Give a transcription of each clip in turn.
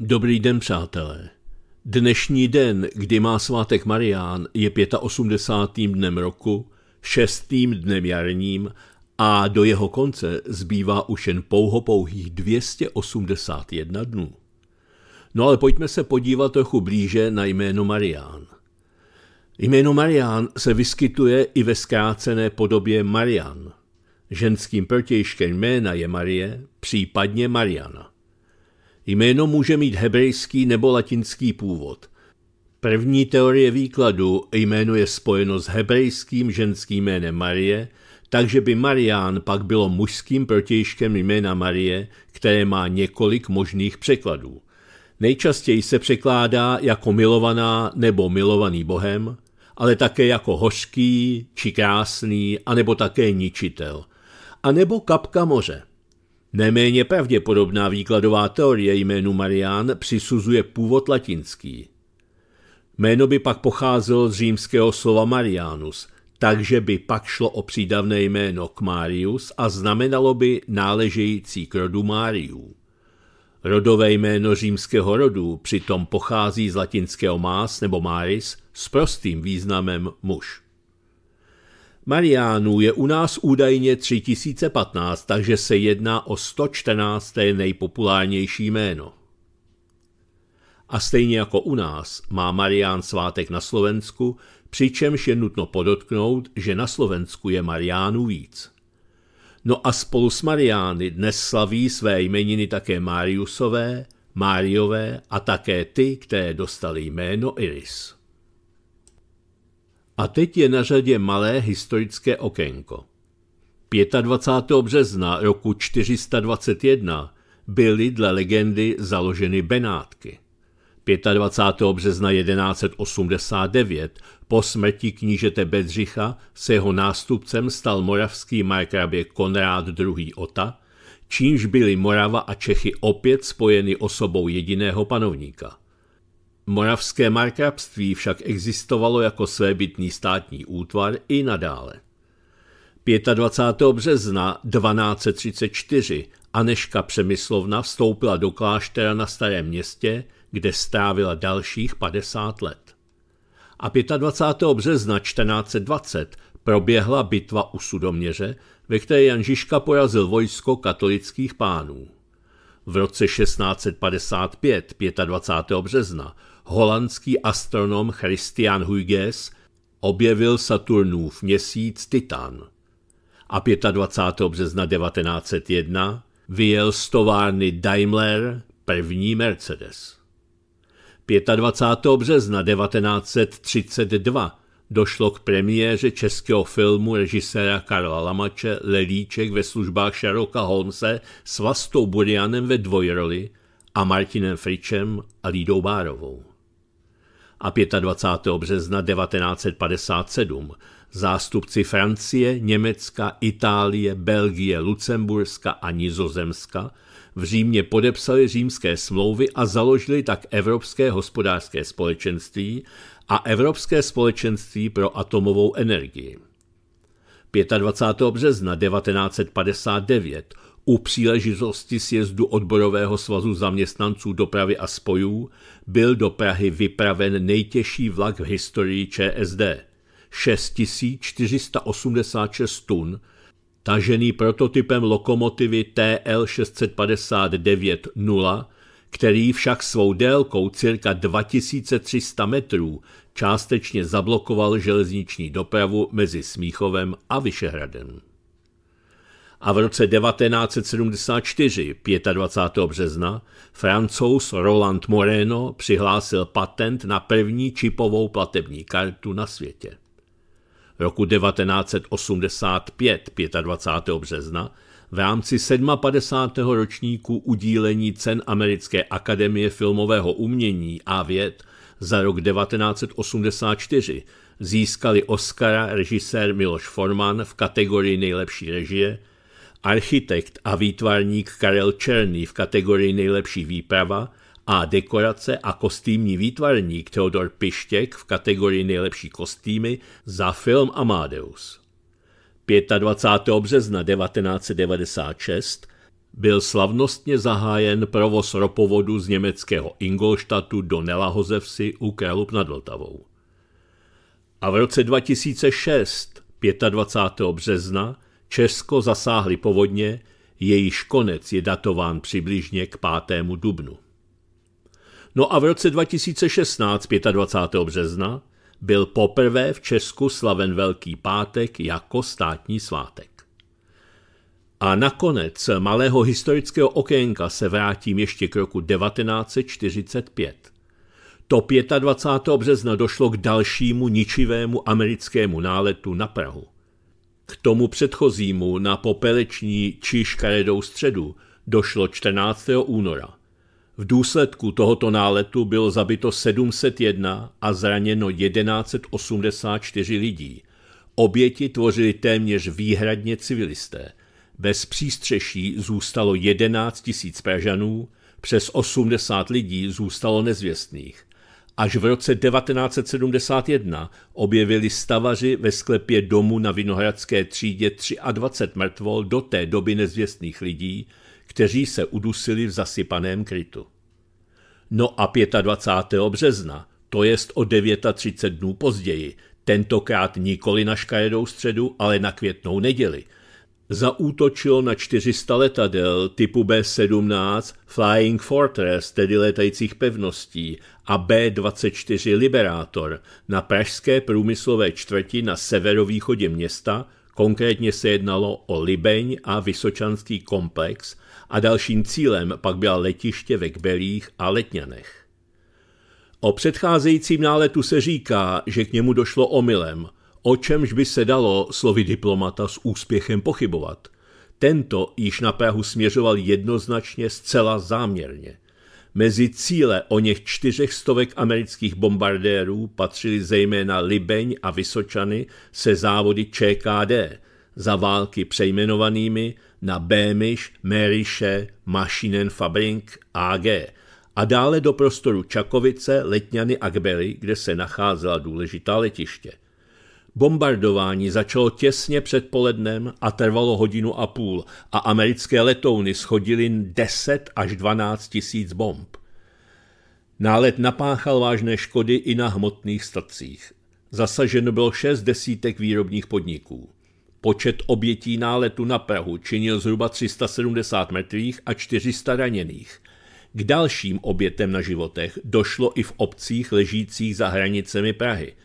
Dobrý den, přátelé. Dnešní den, kdy má svátek Marián, je 85. dnem roku, 6. dnem jarním a do jeho konce zbývá už jen pouho pouhých 281 dnů. No ale pojďme se podívat trochu blíže na jméno Marián. Jméno Marián se vyskytuje i ve zkrácené podobě Marian. Ženským protějškem jména je Marie, případně Mariana. Jméno může mít hebrejský nebo latinský původ. První teorie výkladu jméno je spojeno s hebrejským ženským jménem Marie, takže by Marián pak bylo mužským protějškem jména Marie, které má několik možných překladů. Nejčastěji se překládá jako milovaná nebo milovaný Bohem, ale také jako hořký či krásný, anebo také ničitel, anebo kapka moře. Neméně pravděpodobná výkladová teorie jménu Marián přisuzuje původ latinský. Jméno by pak pocházelo z římského slova Marianus, takže by pak šlo o přídavné jméno Marius a znamenalo by náležející k rodu Máriů. Rodové jméno římského rodu přitom pochází z latinského más nebo maris s prostým významem muž. Mariánů je u nás údajně 3015, takže se jedná o 114. nejpopulárnější jméno. A stejně jako u nás má Marián svátek na Slovensku, přičemž je nutno podotknout, že na Slovensku je Mariánů víc. No a spolu s Mariány dnes slaví své jmeniny také Mariusové, Máriové a také ty, které dostali jméno Iris. A teď je na řadě malé historické okénko. 25. března roku 421 byly dle legendy založeny Benátky. 25. března 1189 po smrti knížete Bedřicha se jeho nástupcem stal moravský markrabě Konrád II. Ota, čímž byly Morava a Čechy opět spojeny osobou jediného panovníka – Moravské markrabství však existovalo jako svébytný státní útvar i nadále. 25. března 1234 Aneška Přemyslovna vstoupila do kláštera na Starém městě, kde strávila dalších 50 let. A 25. března 1420 proběhla bitva u Sudoměře, ve které Jan Žižka porazil vojsko katolických pánů. V roce 1655, 25. března, holandský astronom Christian Huygens objevil Saturnův měsíc Titan. A 25. března 1901 vyjel z továrny Daimler první Mercedes. 25. března 1932 došlo k premiéře českého filmu režiséra Karla Lamače Lelíček ve službách Sherlocka Holmse s Vastou Burianem ve dvojroli a Martinem Fričem a Lídou Bárovou a 25. března 1957 zástupci Francie, Německa, Itálie, Belgie, Lucemburska a Nizozemska v Římě podepsali římské smlouvy a založili tak Evropské hospodářské společenství a Evropské společenství pro atomovou energii. 25. března 1959 u příležitosti sjezdu odborového svazu zaměstnanců dopravy a spojů byl do Prahy vypraven nejtěžší vlak v historii ČSD. 6486 tun, tažený prototypem lokomotivy TL 659-0, který však svou délkou cirka 2300 metrů částečně zablokoval železniční dopravu mezi Smíchovem a Vyšehradem a v roce 1974, 25. března, francouz Roland Moreno přihlásil patent na první čipovou platební kartu na světě. Roku 1985, 25. března, v rámci 57. ročníku udílení cen Americké akademie filmového umění a věd za rok 1984 získali Oscara režisér Miloš Forman v kategorii nejlepší režie – architekt a výtvarník Karel Černý v kategorii nejlepší výprava a dekorace a kostýmní výtvarník Theodor Pištěk v kategorii nejlepší kostýmy za film Amadeus. 25. března 1996 byl slavnostně zahájen provoz ropovodu z německého Ingolštatu do Nelahozevsi u Kralup nad Vltavou. A v roce 2006, 25. března, Česko zasáhly povodně, jejíž konec je datován přibližně k 5. dubnu. No a v roce 2016, 25. března, byl poprvé v Česku slaven Velký pátek jako státní svátek. A nakonec malého historického okénka se vrátím ještě k roku 1945. To 25. března došlo k dalšímu ničivému americkému náletu na Prahu. K tomu předchozímu na popeleční či škaredou středu došlo 14. února. V důsledku tohoto náletu bylo zabito 701 a zraněno 1184 lidí. Oběti tvořili téměř výhradně civilisté. Bez přístřeší zůstalo 11 000 Pražanů, přes 80 lidí zůstalo nezvěstných. Až v roce 1971 objevili stavaři ve sklepě domu na Vinohradské třídě 23 mrtvol do té doby nezvěstných lidí, kteří se udusili v zasypaném krytu. No a 25. března, to jest o 39 dnů později, tentokrát nikoli na škaredou středu, ale na květnou neděli – Zaútočil na 400 letadel typu B-17 Flying Fortress, tedy letajících pevností, a B-24 Liberator na pražské průmyslové čtvrti na severovýchodě města, konkrétně se jednalo o Libeň a Vysočanský komplex a dalším cílem pak byla letiště ve Kbelích a Letňanech. O předcházejícím náletu se říká, že k němu došlo omylem – o čemž by se dalo slovy diplomata s úspěchem pochybovat. Tento již na Prahu směřoval jednoznačně zcela záměrně. Mezi cíle o něch čtyřech stovek amerických bombardérů patřili zejména Libeň a Vysočany se závody ČKD, za války přejmenovanými na Bémiš, Meriše, Maschinenfabrik AG a dále do prostoru Čakovice, Letňany a Gbery, kde se nacházela důležitá letiště – Bombardování začalo těsně před polednem a trvalo hodinu a půl a americké letouny schodily 10 až 12 tisíc bomb. Nálet napáchal vážné škody i na hmotných stacích. Zasaženo bylo šest desítek výrobních podniků. Počet obětí náletu na Prahu činil zhruba 370 mrtvých a 400 raněných. K dalším obětem na životech došlo i v obcích ležících za hranicemi Prahy –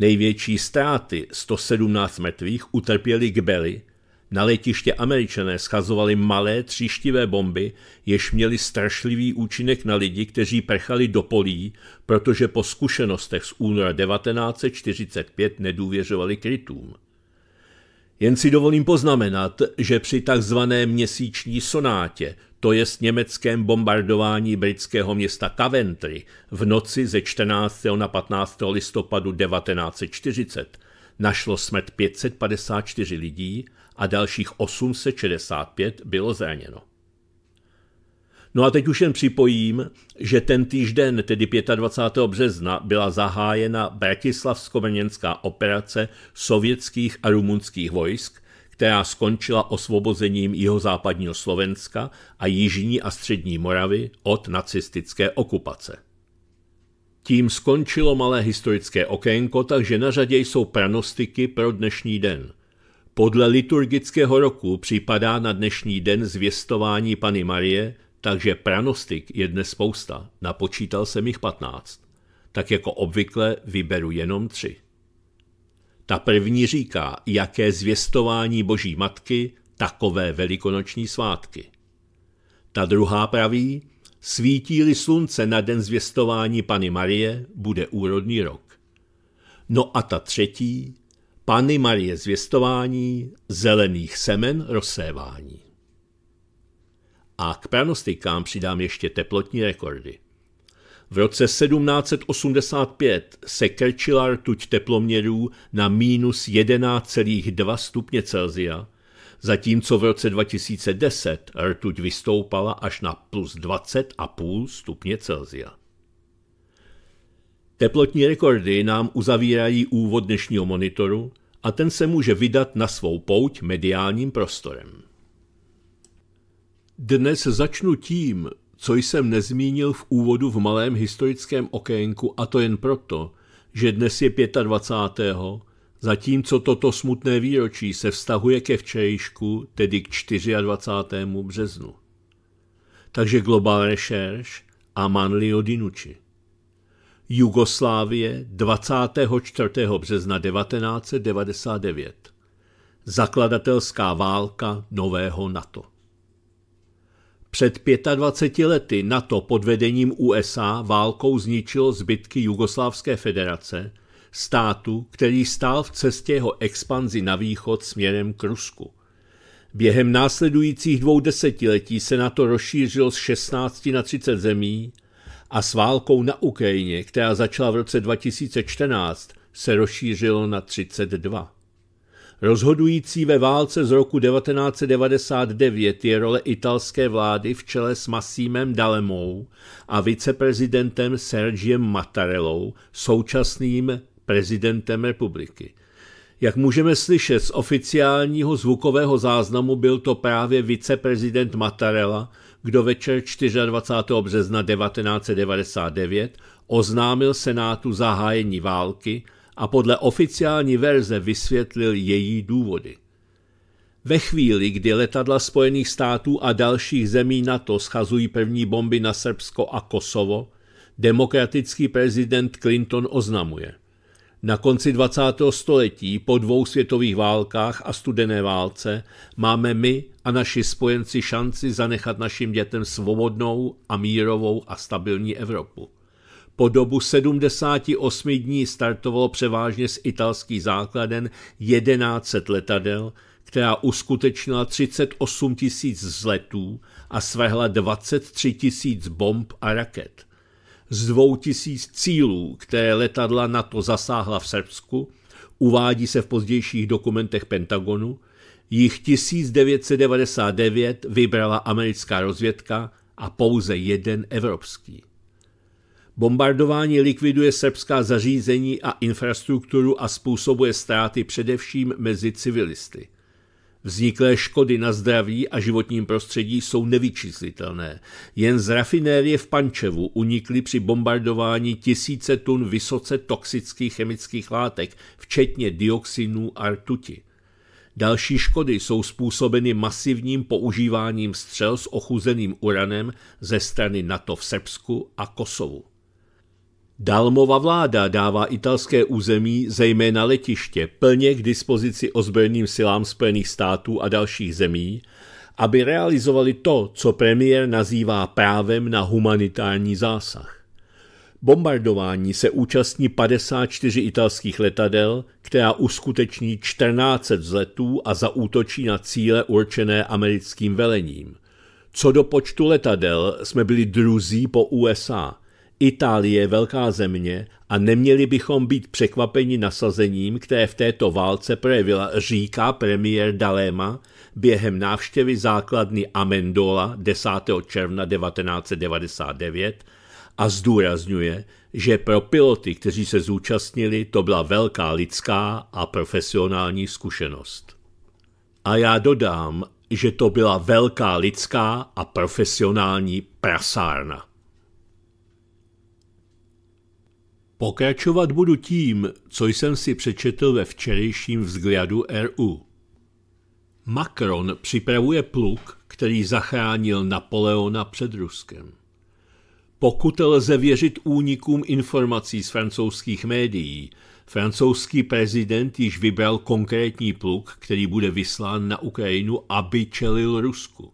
Největší ztráty 117 mrtvých utrpěli Gbeli. Na letiště američané schazovali malé tříštivé bomby, jež měly strašlivý účinek na lidi, kteří prchali do polí, protože po zkušenostech z února 1945 nedůvěřovali krytům. Jen si dovolím poznamenat, že při takzvané měsíční sonátě to je s německém bombardování britského města Coventry v noci ze 14. na 15. listopadu 1940, našlo smrt 554 lidí a dalších 865 bylo zraněno. No a teď už jen připojím, že ten týžden, tedy 25. března, byla zahájena bratislavsko operace sovětských a rumunských vojsk, která skončila osvobozením jihozápadního Slovenska a jižní a střední Moravy od nacistické okupace. Tím skončilo malé historické okénko, takže na řadě jsou pranostiky pro dnešní den. Podle liturgického roku připadá na dnešní den zvěstování Pany Marie, takže pranostik je dnes spousta, napočítal jsem jich 15. Tak jako obvykle vyberu jenom tři. Ta první říká, jaké zvěstování Boží Matky, takové velikonoční svátky. Ta druhá praví, svítí-li slunce na den zvěstování Pany Marie, bude úrodný rok. No a ta třetí, Pany Marie zvěstování, zelených semen rozsévání. A k pranostikám přidám ještě teplotní rekordy. V roce 1785 se krčila rtuť teploměrů na minus 11,2 stupně Celsia, zatímco v roce 2010 rtuť vystoupala až na plus 20,5 stupně Celsia. Teplotní rekordy nám uzavírají úvod dnešního monitoru a ten se může vydat na svou pouť mediálním prostorem. Dnes začnu tím, co jsem nezmínil v úvodu v malém historickém okénku, a to jen proto, že dnes je 25. zatímco toto smutné výročí se vztahuje ke včerejšku, tedy k 24. březnu. Takže Global Recherche a Manlio Dinucci. Jugoslávie 24. března 1999. Zakladatelská válka nového NATO. Před 25 lety NATO pod vedením USA válkou zničilo zbytky Jugoslávské federace, státu, který stál v cestě jeho expanzi na východ směrem k Rusku. Během následujících dvou desetiletí se NATO rozšířilo z 16 na 30 zemí a s válkou na Ukrajině, která začala v roce 2014, se rozšířilo na 32. Rozhodující ve válce z roku 1999 je role italské vlády v čele s Massimem Dalemou a viceprezidentem Sergiem Mattarellou, současným prezidentem republiky. Jak můžeme slyšet z oficiálního zvukového záznamu, byl to právě viceprezident Mattarella, kdo večer 24. března 1999 oznámil Senátu zahájení války a podle oficiální verze vysvětlil její důvody. Ve chvíli, kdy letadla Spojených států a dalších zemí NATO schazují první bomby na Srbsko a Kosovo, demokratický prezident Clinton oznamuje. Na konci 20. století po dvou světových válkách a studené válce máme my a naši spojenci šanci zanechat našim dětem svobodnou a mírovou a stabilní Evropu. Po dobu 78 dní startovalo převážně z italských základen 1100 letadel, která uskutečnila 38 tisíc vzletů a svehla 23 tisíc bomb a raket. Z 2 tisíc cílů, které letadla NATO zasáhla v Srbsku, uvádí se v pozdějších dokumentech Pentagonu, jich 1999 vybrala americká rozvědka a pouze jeden evropský. Bombardování likviduje srbská zařízení a infrastrukturu a způsobuje ztráty především mezi civilisty. Vzniklé škody na zdraví a životním prostředí jsou nevyčíslitelné. Jen z rafinérie v Pančevu unikly při bombardování tisíce tun vysoce toxických chemických látek, včetně dioxinů a rtuti. Další škody jsou způsobeny masivním používáním střel s ochuzeným uranem ze strany NATO v Srbsku a Kosovu. Dalmova vláda dává italské území, zejména letiště, plně k dispozici ozbrojeným silám Spojených států a dalších zemí, aby realizovali to, co premiér nazývá právem na humanitární zásah. Bombardování se účastní 54 italských letadel, která uskuteční 14 vzletů a zaútočí na cíle určené americkým velením. Co do počtu letadel jsme byli druzí po USA – Itálie je velká země a neměli bychom být překvapeni nasazením, které v této válce projevila, říká premiér Dalema během návštěvy základny Amendola 10. června 1999 a zdůrazňuje, že pro piloty, kteří se zúčastnili, to byla velká lidská a profesionální zkušenost. A já dodám, že to byla velká lidská a profesionální prasárna. Pokračovat budu tím, co jsem si přečetl ve včerejším vzhledu RU. Macron připravuje pluk, který zachránil Napoleona před Ruskem. Pokud lze věřit únikům informací z francouzských médií, francouzský prezident již vybral konkrétní pluk, který bude vyslán na Ukrajinu, aby čelil Rusku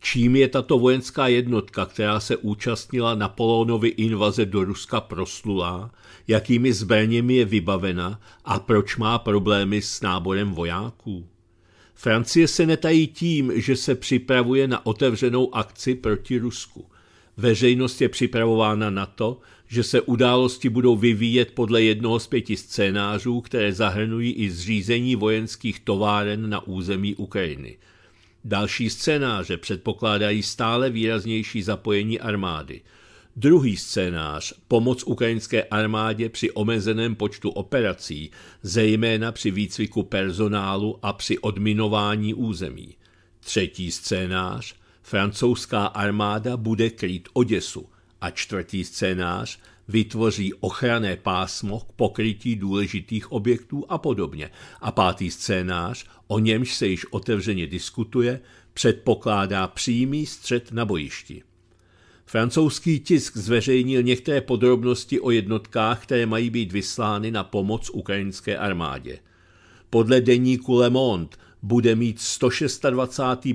čím je tato vojenská jednotka, která se účastnila Napoleonovy invaze do Ruska proslulá, jakými zbraněmi je vybavena a proč má problémy s náborem vojáků. Francie se netají tím, že se připravuje na otevřenou akci proti Rusku. Veřejnost je připravována na to, že se události budou vyvíjet podle jednoho z pěti scénářů, které zahrnují i zřízení vojenských továren na území Ukrajiny – Další scénáře předpokládají stále výraznější zapojení armády. Druhý scénář pomoc ukrajinské armádě při omezeném počtu operací, zejména při výcviku personálu a při odminování území. Třetí scénář francouzská armáda bude krýt Oděsu. A čtvrtý scénář vytvoří ochranné pásmo k pokrytí důležitých objektů a podobně. A pátý scénář, o němž se již otevřeně diskutuje, předpokládá přímý střed na bojišti. Francouzský tisk zveřejnil některé podrobnosti o jednotkách, které mají být vyslány na pomoc ukrajinské armádě. Podle deníku Le Monde bude mít 126.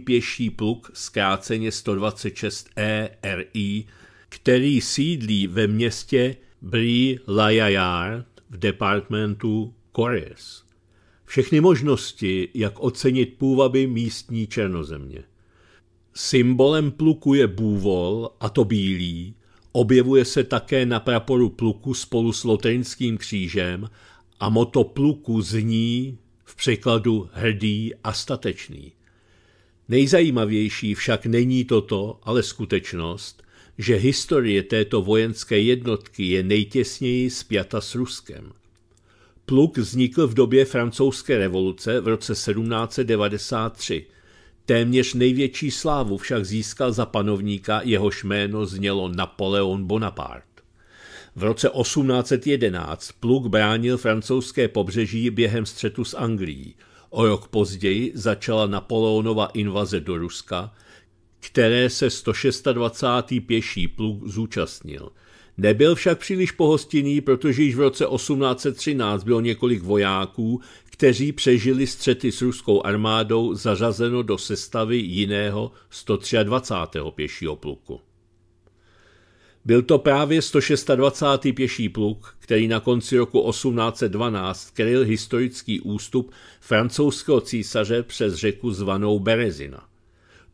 pěší pluk, zkráceně 126 ERI, který sídlí ve městě Bri layayard v departementu Corries. Všechny možnosti, jak ocenit půvaby místní černozemě. Symbolem pluku je bůvol, a to bílý, objevuje se také na praporu pluku spolu s lotrinským křížem a moto pluku zní v překladu hrdý a statečný. Nejzajímavější však není toto, ale skutečnost, že historie této vojenské jednotky je nejtěsněji spjata s Ruskem. Pluk vznikl v době francouzské revoluce v roce 1793. Téměř největší slávu však získal za panovníka, jehož jméno znělo Napoleon Bonaparte. V roce 1811 pluk bránil francouzské pobřeží během střetu s Anglií. O rok později začala Napoleonova invaze do Ruska – které se 126. pěší pluk zúčastnil. Nebyl však příliš pohostinný, protože již v roce 1813 bylo několik vojáků, kteří přežili střety s ruskou armádou, zařazeno do sestavy jiného 123. pěšího pluku. Byl to právě 126. pěší pluk, který na konci roku 1812 kryl historický ústup francouzského císaře přes řeku zvanou Berezina.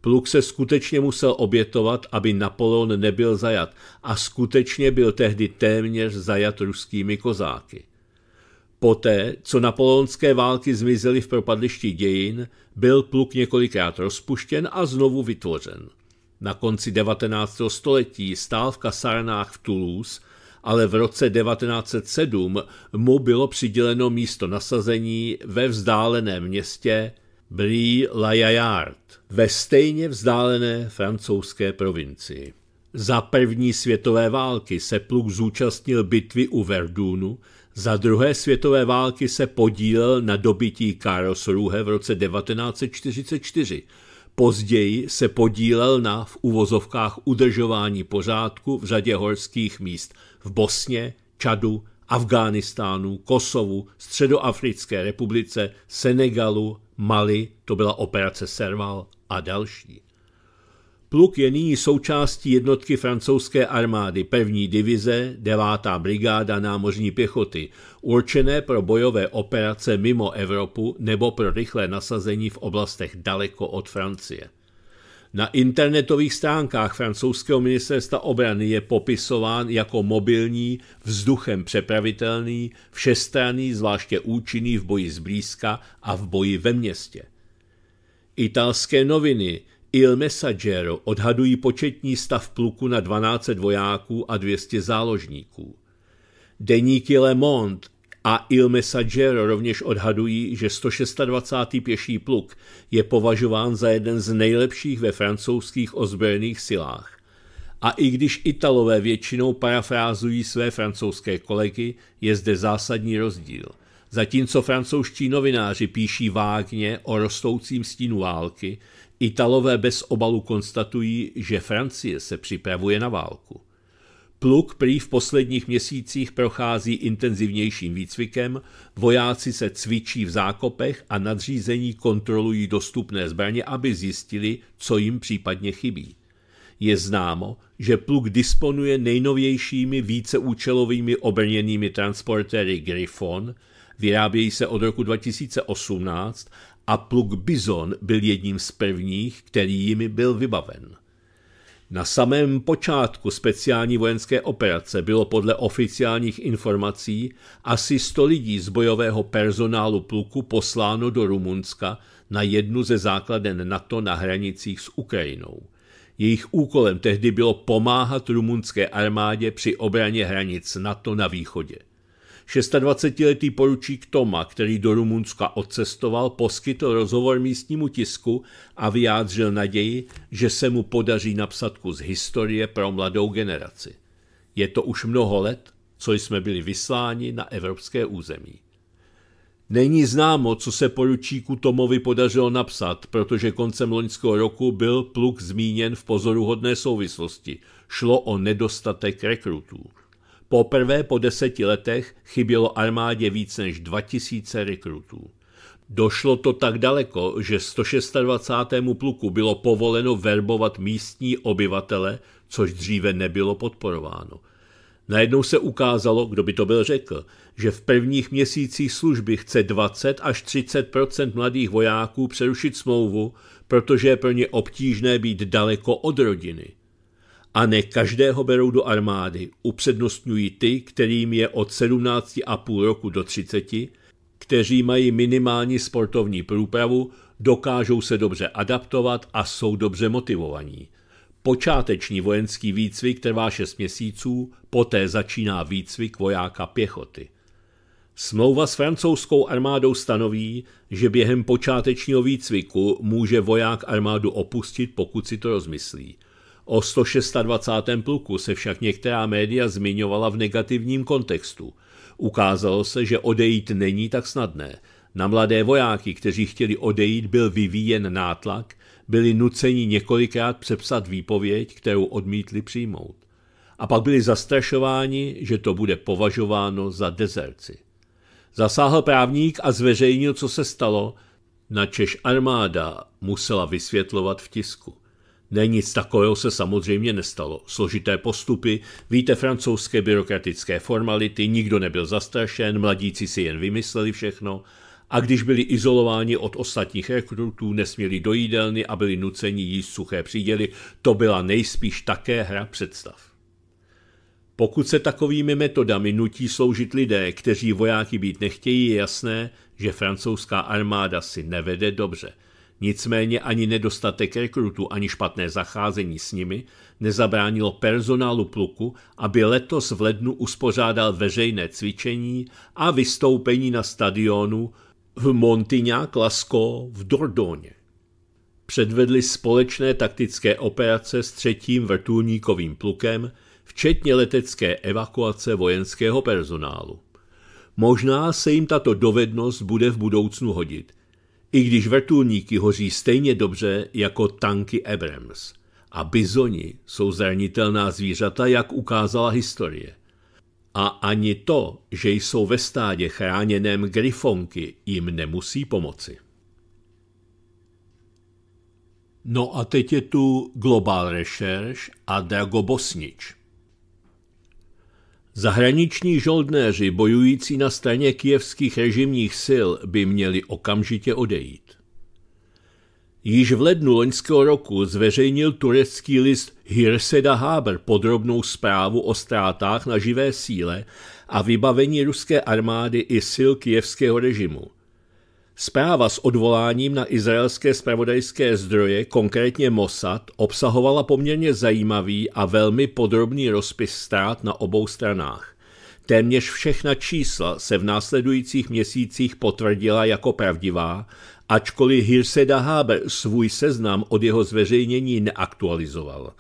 Pluk se skutečně musel obětovat, aby Napoleon nebyl zajat a skutečně byl tehdy téměř zajat ruskými kozáky. Poté, co napoleonské války zmizely v propadlišti dějin, byl pluk několikrát rozpuštěn a znovu vytvořen. Na konci 19. století stál v kasárnách v Toulouse, ale v roce 1907 mu bylo přiděleno místo nasazení ve vzdáleném městě Brie Layard ve stejně vzdálené francouzské provincii. Za první světové války se pluk zúčastnil bitvy u Verdunu, za druhé světové války se podílel na dobití Karlsruhe v roce 1944. Později se podílel na v uvozovkách udržování pořádku v řadě horských míst v Bosně, Čadu, Afghánistánu, Kosovu, Středoafrické republice, Senegalu Mali to byla operace Serval a další. Pluk je nyní součástí jednotky francouzské armády první divize, devátá brigáda námořní pěchoty, určené pro bojové operace mimo Evropu nebo pro rychlé nasazení v oblastech daleko od Francie. Na internetových stránkách francouzského ministerstva obrany je popisován jako mobilní, vzduchem přepravitelný, všestranný, zvláště účinný v boji zblízka a v boji ve městě. Italské noviny Il Messaggero odhadují početní stav pluku na 12 vojáků a 200 záložníků. Deníky Le Monde a Il Messager rovněž odhadují, že 126. pěší pluk je považován za jeden z nejlepších ve francouzských ozbrojených silách. A i když Italové většinou parafrázují své francouzské kolegy, je zde zásadní rozdíl. Zatímco francouzští novináři píší vágně o rostoucím stínu války, Italové bez obalu konstatují, že Francie se připravuje na válku. Pluk prý v posledních měsících prochází intenzivnějším výcvikem, vojáci se cvičí v zákopech a nadřízení kontrolují dostupné zbraně, aby zjistili, co jim případně chybí. Je známo, že pluk disponuje nejnovějšími víceúčelovými obrněnými transportéry Griffon, vyrábějí se od roku 2018 a pluk Bison byl jedním z prvních, který jimi byl vybaven. Na samém počátku speciální vojenské operace bylo podle oficiálních informací asi 100 lidí z bojového personálu pluku posláno do Rumunska na jednu ze základen NATO na hranicích s Ukrajinou. Jejich úkolem tehdy bylo pomáhat rumunské armádě při obraně hranic NATO na východě. 26-letý poručík Toma, který do Rumunska odcestoval, poskytl rozhovor místnímu tisku a vyjádřil naději, že se mu podaří napsat kus historie pro mladou generaci. Je to už mnoho let, co jsme byli vysláni na evropské území. Není známo, co se poručíku Tomovi podařilo napsat, protože koncem loňského roku byl pluk zmíněn v pozoruhodné souvislosti. Šlo o nedostatek rekrutů. Poprvé po deseti letech chybělo armádě víc než 2000 rekrutů. Došlo to tak daleko, že 126. pluku bylo povoleno verbovat místní obyvatele, což dříve nebylo podporováno. Najednou se ukázalo, kdo by to byl řekl, že v prvních měsících služby chce 20 až 30 mladých vojáků přerušit smlouvu, protože je pro ně obtížné být daleko od rodiny a ne každého berou do armády, upřednostňují ty, kterým je od 17,5 roku do 30, kteří mají minimální sportovní průpravu, dokážou se dobře adaptovat a jsou dobře motivovaní. Počáteční vojenský výcvik trvá 6 měsíců, poté začíná výcvik vojáka pěchoty. Smlouva s francouzskou armádou stanoví, že během počátečního výcviku může voják armádu opustit, pokud si to rozmyslí – O 126. pluku se však některá média zmiňovala v negativním kontextu. Ukázalo se, že odejít není tak snadné. Na mladé vojáky, kteří chtěli odejít, byl vyvíjen nátlak, byli nuceni několikrát přepsat výpověď, kterou odmítli přijmout. A pak byli zastrašováni, že to bude považováno za dezerci. Zasáhl právník a zveřejnil, co se stalo, na Češ armáda musela vysvětlovat v tisku. Ne, nic takového se samozřejmě nestalo. Složité postupy, víte francouzské byrokratické formality, nikdo nebyl zastrašen, mladíci si jen vymysleli všechno a když byli izolováni od ostatních rekrutů, nesměli do jídelny a byli nuceni jíst suché příděly, to byla nejspíš také hra představ. Pokud se takovými metodami nutí sloužit lidé, kteří vojáky být nechtějí, je jasné, že francouzská armáda si nevede dobře – Nicméně ani nedostatek rekrutů, ani špatné zacházení s nimi nezabránilo personálu pluku, aby letos v lednu uspořádal veřejné cvičení a vystoupení na stadionu v Montignac Lasco v Dordogne. Předvedli společné taktické operace s třetím vrtulníkovým plukem, včetně letecké evakuace vojenského personálu. Možná se jim tato dovednost bude v budoucnu hodit – i když vrtulníky hoří stejně dobře jako tanky Abrams. A bizoni jsou zranitelná zvířata, jak ukázala historie. A ani to, že jsou ve stádě chráněném grifonky, jim nemusí pomoci. No a teď je tu Global Research a Drago Bosnič. Zahraniční žoldnéři bojující na straně kijevských režimních sil by měli okamžitě odejít. Již v lednu loňského roku zveřejnil turecký list Hirseda Haber podrobnou zprávu o ztrátách na živé síle a vybavení ruské armády i sil kijevského režimu. Zpráva s odvoláním na izraelské spravodajské zdroje, konkrétně Mossad, obsahovala poměrně zajímavý a velmi podrobný rozpis ztrát na obou stranách. Téměř všechna čísla se v následujících měsících potvrdila jako pravdivá, ačkoliv Hirseda Haber svůj seznam od jeho zveřejnění neaktualizoval.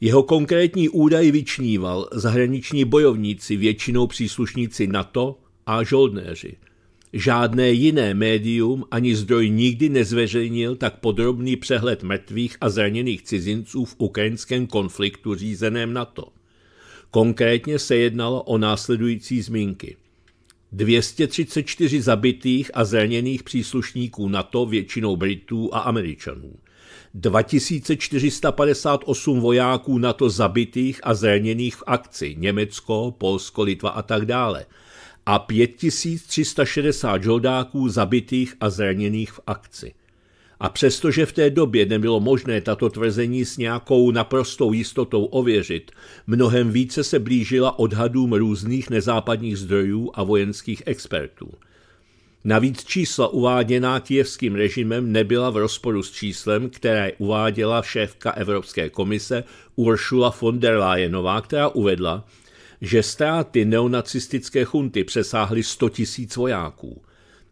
Jeho konkrétní údaj vyčníval zahraniční bojovníci, většinou příslušníci NATO a žoldnéři – Žádné jiné médium ani zdroj nikdy nezveřejnil tak podrobný přehled mrtvých a zraněných cizinců v ukrajinském konfliktu řízeném NATO. Konkrétně se jednalo o následující zmínky. 234 zabitých a zraněných příslušníků NATO, většinou Britů a Američanů. 2458 vojáků NATO zabitých a zraněných v akci Německo, Polsko, Litva a tak dále a 5360 žoldáků zabitých a zraněných v akci. A přestože v té době nebylo možné tato tvrzení s nějakou naprostou jistotou ověřit, mnohem více se blížila odhadům různých nezápadních zdrojů a vojenských expertů. Navíc čísla uváděná kijevským režimem nebyla v rozporu s číslem, které uváděla šéfka Evropské komise Ursula von der Leyenová, která uvedla, že ztráty neonacistické chunty přesáhly 100 tisíc vojáků.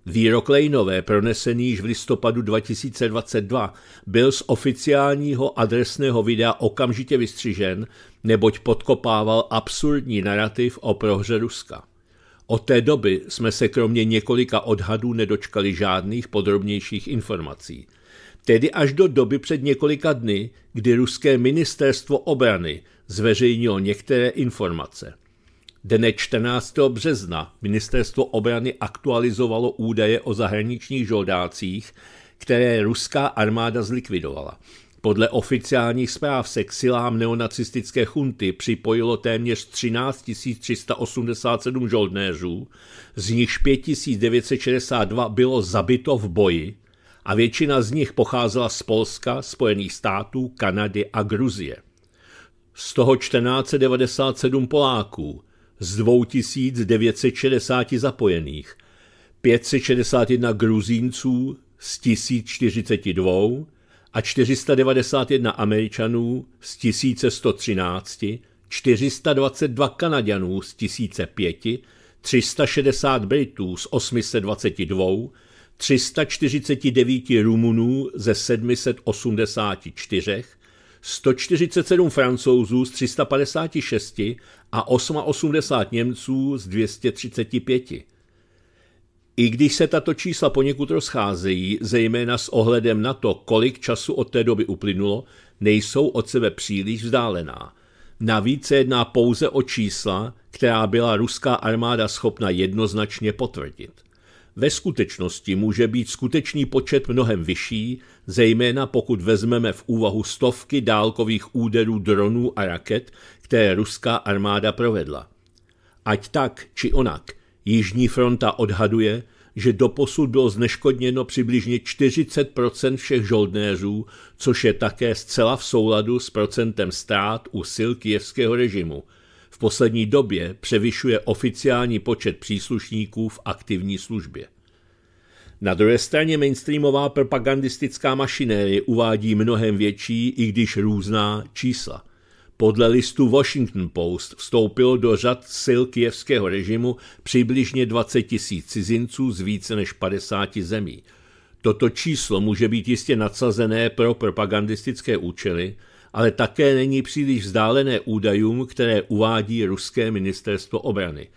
Výrok Lejnové, pronesený již v listopadu 2022, byl z oficiálního adresného videa okamžitě vystřižen, neboť podkopával absurdní narrativ o prohře Ruska. Od té doby jsme se kromě několika odhadů nedočkali žádných podrobnějších informací. Tedy až do doby před několika dny, kdy ruské ministerstvo obrany zveřejnilo některé informace. Dne 14. března ministerstvo obrany aktualizovalo údaje o zahraničních žoldácích, které ruská armáda zlikvidovala. Podle oficiálních zpráv se k silám neonacistické chunty připojilo téměř 13 387 žoldnéřů, z nichž 5962 bylo zabito v boji a většina z nich pocházela z Polska, Spojených států, Kanady a Gruzie z toho 1497 Poláků, z 2960 zapojených, 561 Gruzínců z 1042 a 491 Američanů z 1113, 422 Kanaďanů z 1005, 360 Britů z 822, 349 Rumunů ze 784, 147 francouzů z 356 a 88 Němců z 235. I když se tato čísla poněkud rozcházejí, zejména s ohledem na to, kolik času od té doby uplynulo, nejsou od sebe příliš vzdálená. Navíc se jedná pouze o čísla, která byla ruská armáda schopna jednoznačně potvrdit. Ve skutečnosti může být skutečný počet mnohem vyšší, zejména pokud vezmeme v úvahu stovky dálkových úderů dronů a raket, které ruská armáda provedla. Ať tak či onak, Jižní fronta odhaduje, že doposud bylo zneškodněno přibližně 40 všech žoldnéřů, což je také zcela v souladu s procentem strát u sil kijevského režimu – poslední době převyšuje oficiální počet příslušníků v aktivní službě. Na druhé straně mainstreamová propagandistická mašinérie uvádí mnohem větší, i když různá, čísla. Podle listu Washington Post vstoupilo do řad sil kijevského režimu přibližně 20 tisíc cizinců z více než 50 zemí. Toto číslo může být jistě nadsazené pro propagandistické účely, ale také není příliš vzdálené údajům, které uvádí ruské ministerstvo obrany.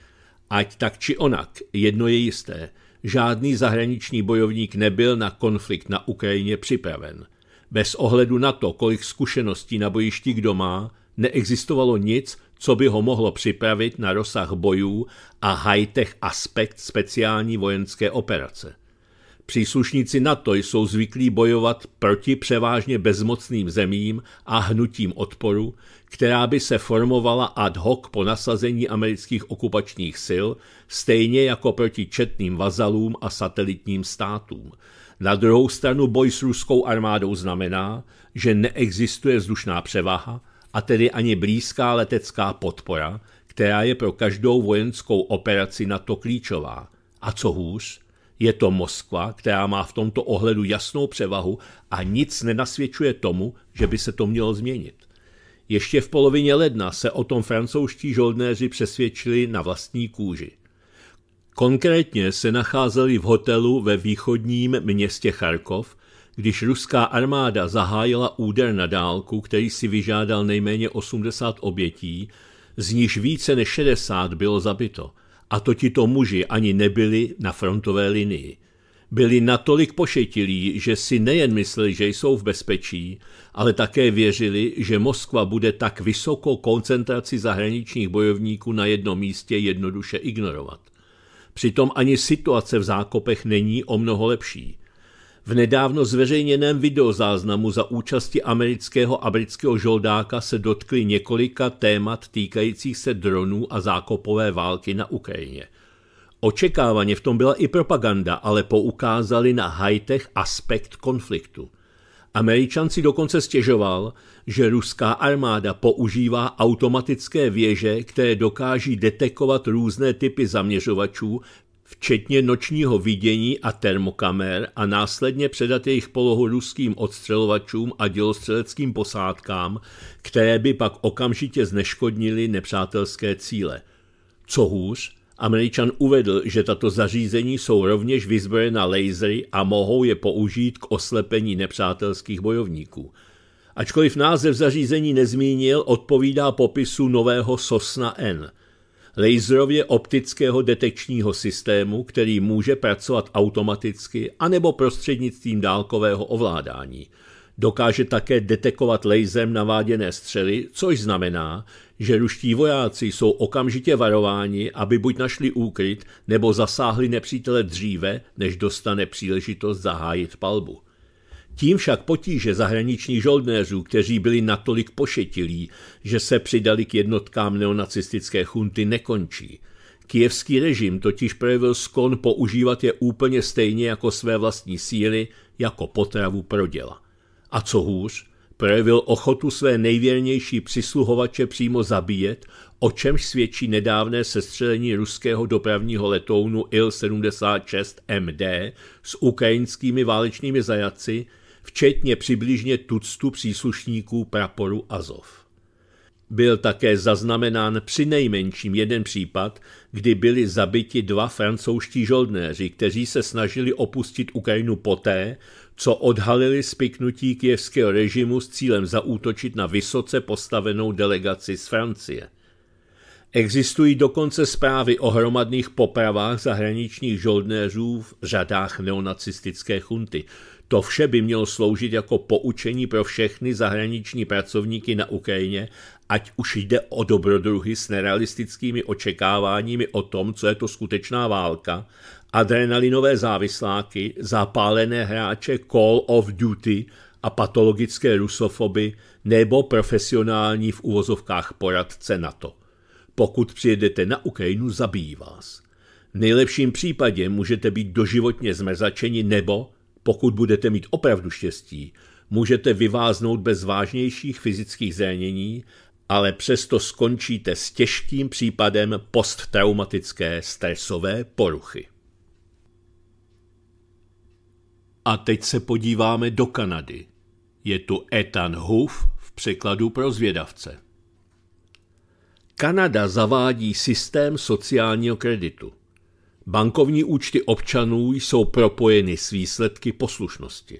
Ať tak či onak, jedno je jisté, žádný zahraniční bojovník nebyl na konflikt na Ukrajině připraven. Bez ohledu na to, kolik zkušeností na bojišti kdo má, neexistovalo nic, co by ho mohlo připravit na rozsah bojů a high-tech aspekt speciální vojenské operace. Příslušníci NATO jsou zvyklí bojovat proti převážně bezmocným zemím a hnutím odporu, která by se formovala ad hoc po nasazení amerických okupačních sil, stejně jako proti četným vazalům a satelitním státům. Na druhou stranu boj s ruskou armádou znamená, že neexistuje vzdušná převaha, a tedy ani blízká letecká podpora, která je pro každou vojenskou operaci NATO klíčová. A co hůř, je to Moskva, která má v tomto ohledu jasnou převahu a nic nenasvědčuje tomu, že by se to mělo změnit. Ještě v polovině ledna se o tom francouzští žoldnéři přesvědčili na vlastní kůži. Konkrétně se nacházeli v hotelu ve východním městě Charkov, když ruská armáda zahájila úder na dálku, který si vyžádal nejméně 80 obětí, z níž více než 60 bylo zabito – a to tito muži ani nebyli na frontové linii. Byli natolik pošetilí, že si nejen mysleli, že jsou v bezpečí, ale také věřili, že Moskva bude tak vysokou koncentraci zahraničních bojovníků na jednom místě jednoduše ignorovat. Přitom ani situace v zákopech není o mnoho lepší. V nedávno zveřejněném videozáznamu za účasti amerického a britského žoldáka se dotkli několika témat týkajících se dronů a zákopové války na Ukrajině. Očekávaně v tom byla i propaganda, ale poukázali na high-tech aspekt konfliktu. Američan si dokonce stěžoval, že ruská armáda používá automatické věže, které dokáží detekovat různé typy zaměřovačů, včetně nočního vidění a termokamer a následně předat jejich polohu ruským odstřelovačům a dělostřeleckým posádkám, které by pak okamžitě zneškodnili nepřátelské cíle. Co hůř, Američan uvedl, že tato zařízení jsou rovněž vyzbrojena lasery a mohou je použít k oslepení nepřátelských bojovníků. Ačkoliv název zařízení nezmínil, odpovídá popisu nového Sosna N – laserově optického detekčního systému, který může pracovat automaticky anebo prostřednictvím dálkového ovládání. Dokáže také detekovat laserem naváděné střely, což znamená, že ruští vojáci jsou okamžitě varováni, aby buď našli úkryt, nebo zasáhli nepřítele dříve, než dostane příležitost zahájit palbu. Tím však potíže zahraničních žoldnéřů, kteří byli natolik pošetilí, že se přidali k jednotkám neonacistické chunty, nekončí. Kijevský režim totiž projevil skon používat je úplně stejně jako své vlastní síly, jako potravu pro děla. A co hůř, projevil ochotu své nejvěrnější přisluhovače přímo zabíjet, o čemž svědčí nedávné sestřelení ruského dopravního letounu Il-76 MD s ukrajinskými válečnými zajaci, včetně přibližně tuctu příslušníků praporu Azov. Byl také zaznamenán při nejmenším jeden případ, kdy byli zabiti dva francouzští žoldnéři, kteří se snažili opustit Ukrajinu poté, co odhalili spiknutí kjevského režimu s cílem zaútočit na vysoce postavenou delegaci z Francie. Existují dokonce zprávy o hromadných popravách zahraničních žoldnéřů v řadách neonacistické chunty, to vše by mělo sloužit jako poučení pro všechny zahraniční pracovníky na Ukrajině, ať už jde o dobrodruhy s nerealistickými očekáváními o tom, co je to skutečná válka, adrenalinové závisláky, zapálené hráče Call of Duty a patologické rusofoby nebo profesionální v uvozovkách poradce NATO. Pokud přijedete na Ukrajinu, zabijí vás. V nejlepším případě můžete být doživotně zmrzačeni nebo, pokud budete mít opravdu štěstí, můžete vyváznout bez vážnějších fyzických zranění, ale přesto skončíte s těžkým případem posttraumatické stresové poruchy. A teď se podíváme do Kanady. Je tu Ethan Hoof v překladu pro zvědavce. Kanada zavádí systém sociálního kreditu. Bankovní účty občanů jsou propojeny s výsledky poslušnosti.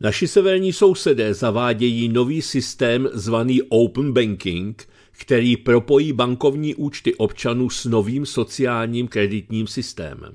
Naši severní sousedé zavádějí nový systém zvaný Open Banking, který propojí bankovní účty občanů s novým sociálním kreditním systémem.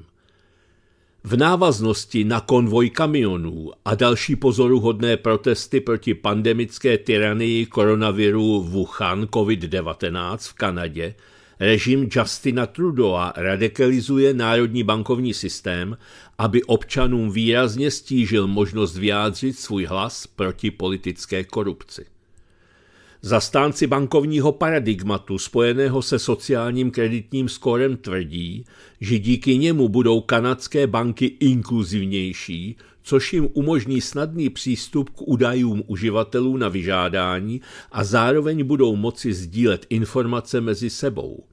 V návaznosti na konvoj kamionů a další pozoruhodné protesty proti pandemické tyranii koronaviru Wuhan COVID-19 v Kanadě Režim Justina Trudeau radikalizuje národní bankovní systém, aby občanům výrazně stížil možnost vyjádřit svůj hlas proti politické korupci. Zastánci bankovního paradigmatu spojeného se sociálním kreditním skorem tvrdí, že díky němu budou kanadské banky inkluzivnější, což jim umožní snadný přístup k údajům uživatelů na vyžádání a zároveň budou moci sdílet informace mezi sebou.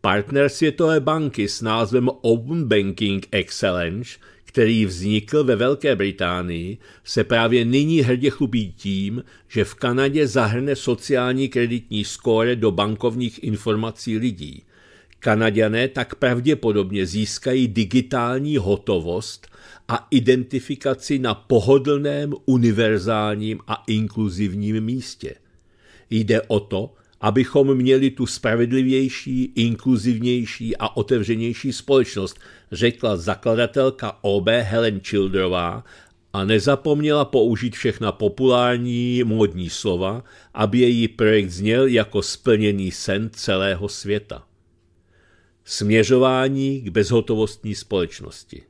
Partner Světové banky s názvem Open Banking Excellence který vznikl ve Velké Británii, se právě nyní hrdě chlubí tím, že v Kanadě zahrne sociální kreditní skóre do bankovních informací lidí. Kanaděné tak pravděpodobně získají digitální hotovost a identifikaci na pohodlném, univerzálním a inkluzivním místě. Jde o to, abychom měli tu spravedlivější, inkluzivnější a otevřenější společnost, řekla zakladatelka OB Helen Childrová a nezapomněla použít všechna populární módní slova, aby její projekt zněl jako splněný sen celého světa. Směřování k bezhotovostní společnosti.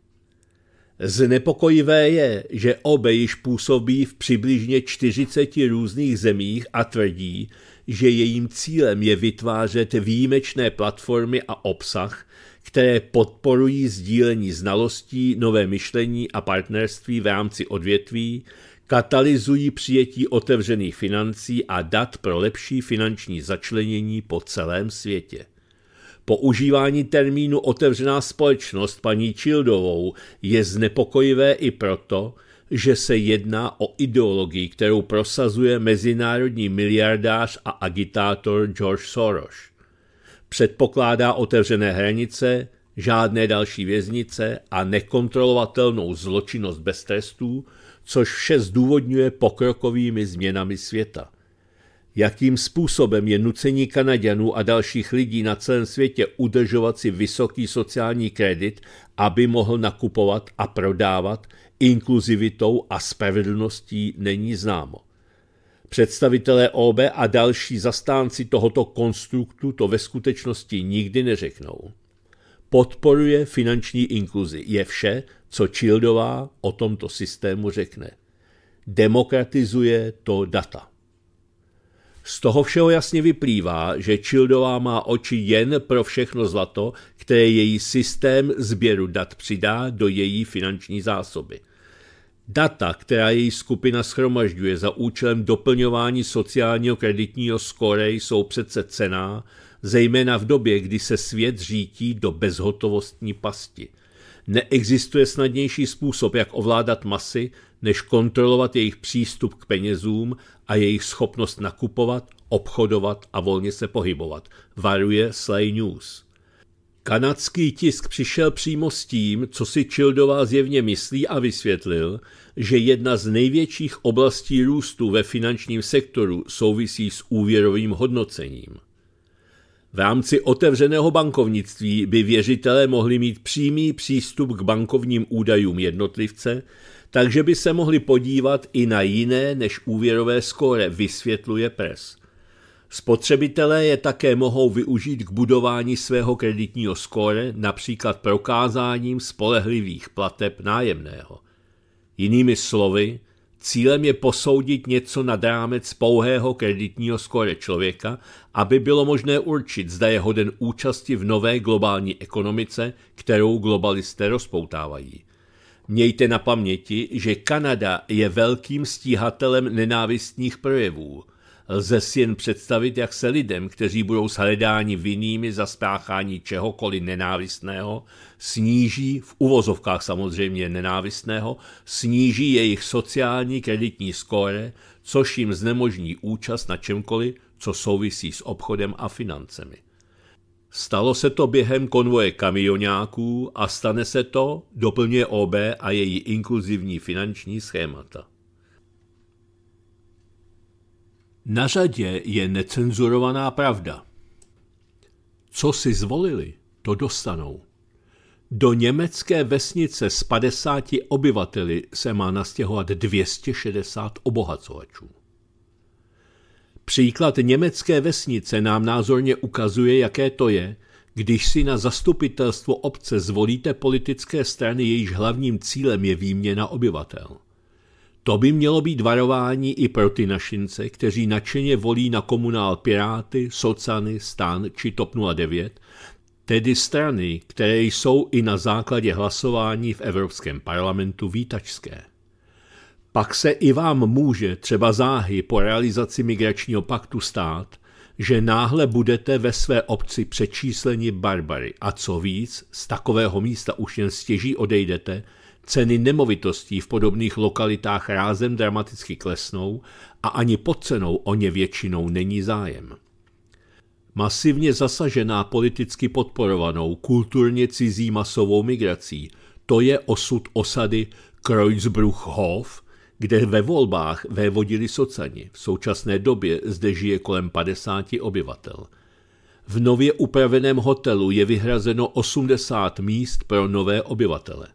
Znepokojivé je, že obe již působí v přibližně 40 různých zemích a tvrdí, že jejím cílem je vytvářet výjimečné platformy a obsah, které podporují sdílení znalostí, nové myšlení a partnerství v rámci odvětví, katalyzují přijetí otevřených financí a dat pro lepší finanční začlenění po celém světě. Používání termínu otevřená společnost paní Childovou je znepokojivé i proto, že se jedná o ideologii, kterou prosazuje mezinárodní miliardář a agitátor George Soros. Předpokládá otevřené hranice, žádné další věznice a nekontrolovatelnou zločinnost bez trestů, což vše zdůvodňuje pokrokovými změnami světa jakým způsobem je nucení Kanaďanů a dalších lidí na celém světě udržovat si vysoký sociální kredit, aby mohl nakupovat a prodávat, inkluzivitou a spravedlností není známo. Představitelé OB a další zastánci tohoto konstruktu to ve skutečnosti nikdy neřeknou. Podporuje finanční inkluzi, je vše, co Childová o tomto systému řekne. Demokratizuje to data. Z toho všeho jasně vyplývá, že Childová má oči jen pro všechno zlato, které její systém sběru dat přidá do její finanční zásoby. Data, která její skupina schromažďuje za účelem doplňování sociálního kreditního skóre, jsou přece cená, zejména v době, kdy se svět řítí do bezhotovostní pasti. Neexistuje snadnější způsob, jak ovládat masy, než kontrolovat jejich přístup k penězům a jejich schopnost nakupovat, obchodovat a volně se pohybovat, varuje Slay News. Kanadský tisk přišel přímo s tím, co si Childová zjevně myslí a vysvětlil, že jedna z největších oblastí růstu ve finančním sektoru souvisí s úvěrovým hodnocením. V rámci otevřeného bankovnictví by věřitelé mohli mít přímý přístup k bankovním údajům jednotlivce, takže by se mohli podívat i na jiné než úvěrové skóre, vysvětluje pres. Spotřebitelé je také mohou využít k budování svého kreditního skóre, například prokázáním spolehlivých plateb nájemného. Jinými slovy, cílem je posoudit něco nad rámec pouhého kreditního skóre člověka, aby bylo možné určit, zda je hoden účasti v nové globální ekonomice, kterou globalisté rozpoutávají. Mějte na paměti, že Kanada je velkým stíhatelem nenávistných projevů. Lze si jen představit, jak se lidem, kteří budou shledáni vinnými za spáchání čehokoliv nenávistného, sníží, v uvozovkách samozřejmě nenávistného, sníží jejich sociální kreditní skóre, což jim znemožní účast na čemkoliv, co souvisí s obchodem a financemi. Stalo se to během konvoje kamionáků a stane se to, doplňuje OB a její inkluzivní finanční schémata. Na řadě je necenzurovaná pravda. Co si zvolili, to dostanou. Do německé vesnice s 50 obyvateli se má nastěhovat 260 obohacovačů. Příklad německé vesnice nám názorně ukazuje, jaké to je, když si na zastupitelstvo obce zvolíte politické strany, jejíž hlavním cílem je výměna obyvatel. To by mělo být varování i pro ty našince, kteří nadšeně volí na komunál Piráty, Socany, Stan či TOP 09, tedy strany, které jsou i na základě hlasování v Evropském parlamentu výtačské. Pak se i vám může třeba záhy po realizaci migračního paktu stát, že náhle budete ve své obci přečísleni barbary a co víc, z takového místa už jen stěží odejdete, ceny nemovitostí v podobných lokalitách rázem dramaticky klesnou a ani pod cenou o ně většinou není zájem. Masivně zasažená politicky podporovanou, kulturně cizí masovou migrací, to je osud osady Kreuzbruchhof, kde ve volbách vévodili socani. V současné době zde žije kolem 50 obyvatel. V nově upraveném hotelu je vyhrazeno 80 míst pro nové obyvatele.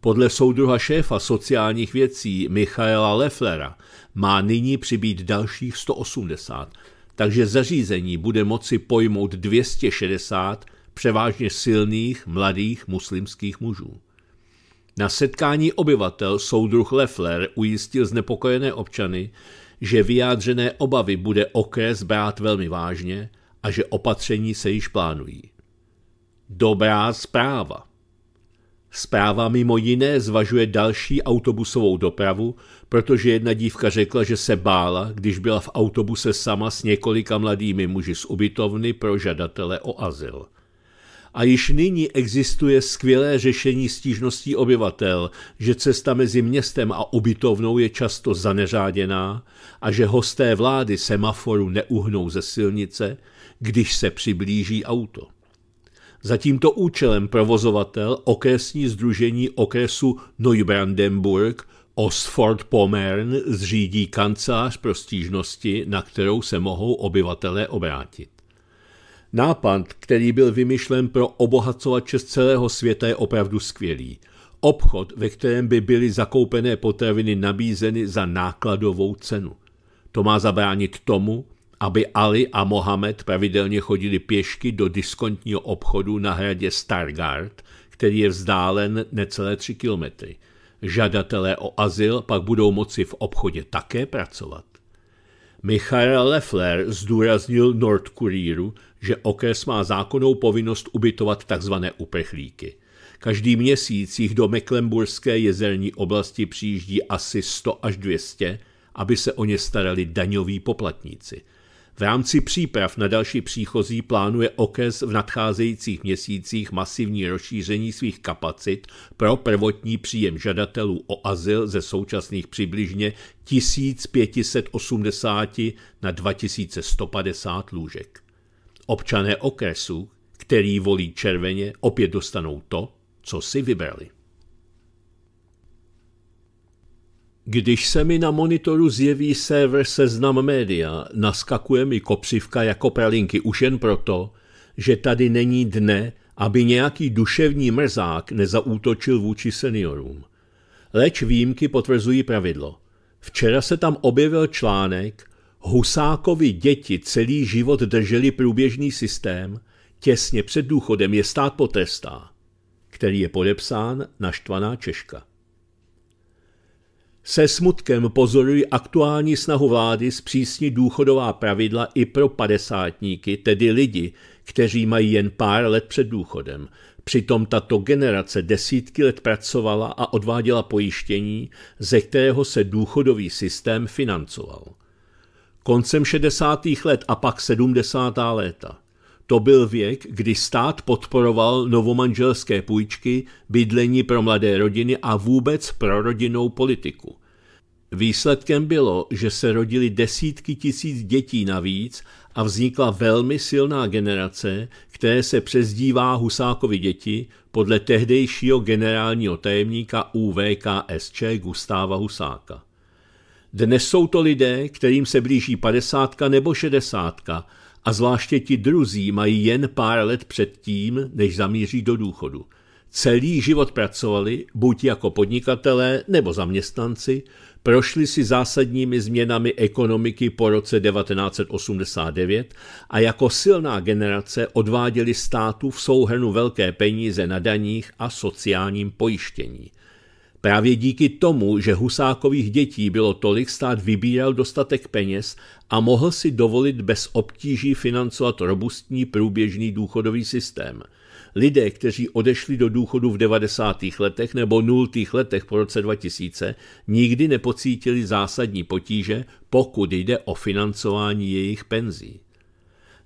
Podle soudruha šéfa sociálních věcí Michaela Lefflera má nyní přibýt dalších 180, takže zařízení bude moci pojmout 260 převážně silných mladých muslimských mužů. Na setkání obyvatel soudruh Leffler ujistil znepokojené občany, že vyjádřené obavy bude okres brát velmi vážně a že opatření se již plánují. Dobrá zpráva. Zpráva mimo jiné zvažuje další autobusovou dopravu, protože jedna dívka řekla, že se bála, když byla v autobuse sama s několika mladými muži z ubytovny pro žadatele o azyl a již nyní existuje skvělé řešení stížností obyvatel, že cesta mezi městem a ubytovnou je často zaneřáděná a že hosté vlády semaforu neuhnou ze silnice, když se přiblíží auto. Za tímto účelem provozovatel okresní združení okresu Neubrandenburg Osford Pomern zřídí kancelář pro stížnosti, na kterou se mohou obyvatelé obrátit. Nápad, který byl vymyšlen pro obohacovače z celého světa, je opravdu skvělý. Obchod, ve kterém by byly zakoupené potraviny nabízeny za nákladovou cenu. To má zabránit tomu, aby Ali a Mohamed pravidelně chodili pěšky do diskontního obchodu na hradě Stargard, který je vzdálen necelé 3 kilometry. Žadatelé o azyl pak budou moci v obchodě také pracovat. Michael Leffler zdůraznil Nord Courieru, že okres má zákonnou povinnost ubytovat tzv. uprchlíky. Každý měsíc jich do Mecklenburské jezerní oblasti přijíždí asi 100 až 200, aby se o ně starali daňoví poplatníci – v rámci příprav na další příchozí plánuje okres v nadcházejících měsících masivní rozšíření svých kapacit pro prvotní příjem žadatelů o azyl ze současných přibližně 1580 na 2150 lůžek. Občané okresu, který volí červeně, opět dostanou to, co si vybrali. Když se mi na monitoru zjeví server seznam média, naskakuje mi kopřivka jako pralinky už jen proto, že tady není dne, aby nějaký duševní mrzák nezaútočil vůči seniorům. Leč výjimky potvrzují pravidlo. Včera se tam objevil článek Husákovi děti celý život drželi průběžný systém, těsně před důchodem je stát potrestá, který je podepsán naštvaná Češka. Se smutkem pozoruji aktuální snahu vlády zpřísnit důchodová pravidla i pro padesátníky, tedy lidi, kteří mají jen pár let před důchodem. Přitom tato generace desítky let pracovala a odváděla pojištění, ze kterého se důchodový systém financoval. Koncem 60. let a pak 70. léta. To byl věk, kdy stát podporoval novomanželské půjčky, bydlení pro mladé rodiny a vůbec pro rodinnou politiku. Výsledkem bylo, že se rodili desítky tisíc dětí navíc a vznikla velmi silná generace, které se přezdívá Husákovi děti podle tehdejšího generálního tajemníka UVKSČ Gustáva Husáka. Dnes jsou to lidé, kterým se blíží padesátka nebo šedesátka – a zvláště ti druzí mají jen pár let předtím, než zamíří do důchodu. Celý život pracovali, buď jako podnikatelé nebo zaměstnanci, prošli si zásadními změnami ekonomiky po roce 1989 a jako silná generace odváděli státu v souhrnu velké peníze na daních a sociálním pojištění. Právě díky tomu, že husákových dětí bylo tolik, stát vybíral dostatek peněz, a mohl si dovolit bez obtíží financovat robustní průběžný důchodový systém. Lidé, kteří odešli do důchodu v 90. letech nebo 0. letech po roce 2000, nikdy nepocítili zásadní potíže, pokud jde o financování jejich penzí.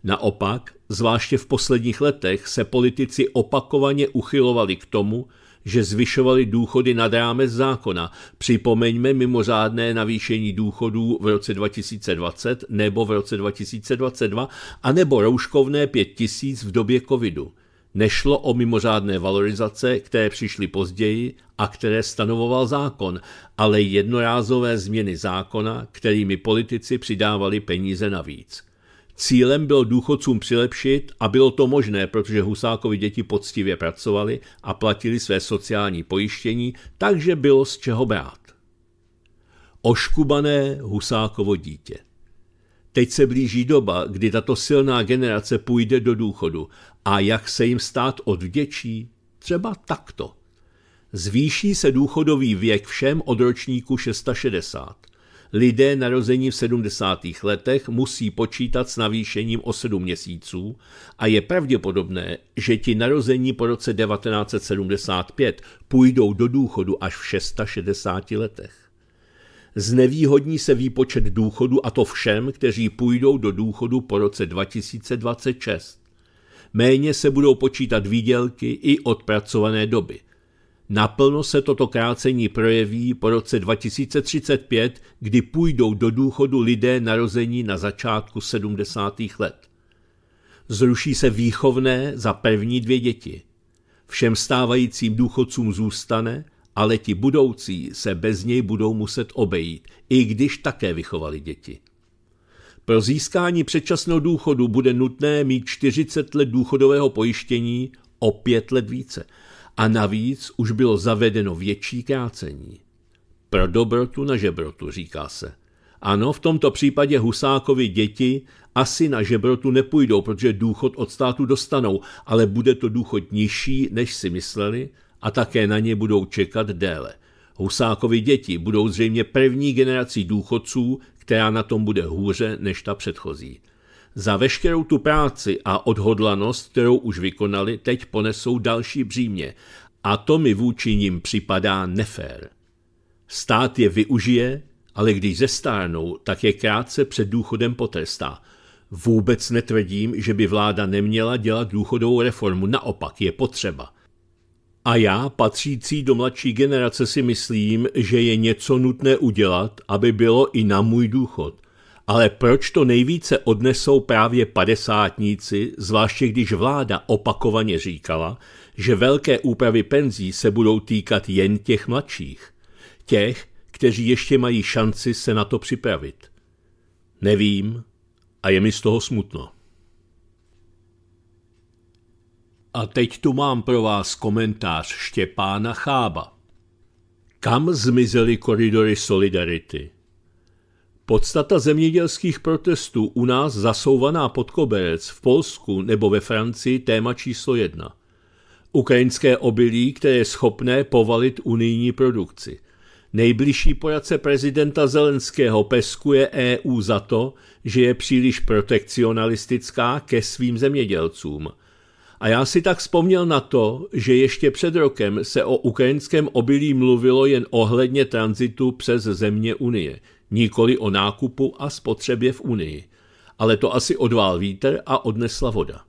Naopak, zvláště v posledních letech, se politici opakovaně uchylovali k tomu, že zvyšovali důchody nad rámec zákona. Připomeňme mimořádné navýšení důchodů v roce 2020 nebo v roce 2022 a nebo rouškovné 5000 v době covidu. Nešlo o mimořádné valorizace, které přišly později a které stanovoval zákon, ale jednorázové změny zákona, kterými politici přidávali peníze navíc. Cílem bylo důchodcům přilepšit a bylo to možné, protože Husákovi děti poctivě pracovali a platili své sociální pojištění, takže bylo z čeho brát. Oškubané Husákovo dítě. Teď se blíží doba, kdy tato silná generace půjde do důchodu a jak se jim stát odvděčí? Třeba takto. Zvýší se důchodový věk všem od ročníku 660 lidé narození v 70. letech musí počítat s navýšením o 7 měsíců a je pravděpodobné, že ti narození po roce 1975 půjdou do důchodu až v 660 letech. Znevýhodní se výpočet důchodu a to všem, kteří půjdou do důchodu po roce 2026. Méně se budou počítat výdělky i odpracované doby. Naplno se toto krácení projeví po roce 2035, kdy půjdou do důchodu lidé narození na začátku 70. let. Zruší se výchovné za první dvě děti. Všem stávajícím důchodcům zůstane, ale ti budoucí se bez něj budou muset obejít, i když také vychovali děti. Pro získání předčasného důchodu bude nutné mít 40 let důchodového pojištění o 5 let více – a navíc už bylo zavedeno větší krácení. Pro dobrotu na žebrotu, říká se. Ano, v tomto případě Husákovi děti asi na žebrotu nepůjdou, protože důchod od státu dostanou, ale bude to důchod nižší, než si mysleli a také na ně budou čekat déle. Husákovi děti budou zřejmě první generací důchodců, která na tom bude hůře než ta předchozí. Za veškerou tu práci a odhodlanost, kterou už vykonali, teď ponesou další břímě a to mi vůči nim připadá nefér. Stát je využije, ale když zestárnou, tak je krátce před důchodem potrestá. Vůbec netvrdím, že by vláda neměla dělat důchodovou reformu, naopak je potřeba. A já, patřící do mladší generace, si myslím, že je něco nutné udělat, aby bylo i na můj důchod. Ale proč to nejvíce odnesou právě padesátníci, zvláště když vláda opakovaně říkala, že velké úpravy penzí se budou týkat jen těch mladších, těch, kteří ještě mají šanci se na to připravit? Nevím a je mi z toho smutno. A teď tu mám pro vás komentář Štěpána Chába. Kam zmizely koridory solidarity? Podstata zemědělských protestů u nás zasouvaná pod koberec v Polsku nebo ve Francii téma číslo jedna. Ukrajinské obilí, které je schopné povalit unijní produkci. Nejbližší poradce prezidenta Zelenského peskuje EU za to, že je příliš protekcionalistická ke svým zemědělcům. A já si tak vzpomněl na to, že ještě před rokem se o ukrajinském obilí mluvilo jen ohledně tranzitu přes země Unie – nikoli o nákupu a spotřebě v Unii, ale to asi odvál vítr a odnesla voda.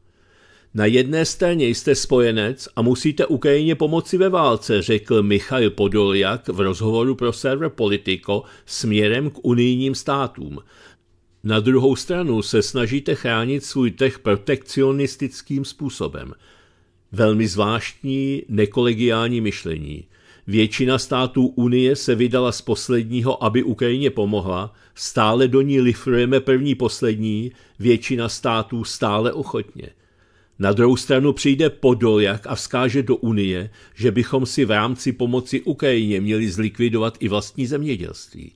Na jedné straně jste spojenec a musíte Ukrajině pomoci ve válce, řekl Michail Podoljak v rozhovoru pro server Politico směrem k unijním státům. Na druhou stranu se snažíte chránit svůj trh protekcionistickým způsobem. Velmi zvláštní, nekolegiální myšlení. Většina států Unie se vydala z posledního, aby Ukrajině pomohla, stále do ní lifrujeme první poslední, většina států stále ochotně. Na druhou stranu přijde Podoljak a vzkáže do Unie, že bychom si v rámci pomoci Ukrajině měli zlikvidovat i vlastní zemědělství.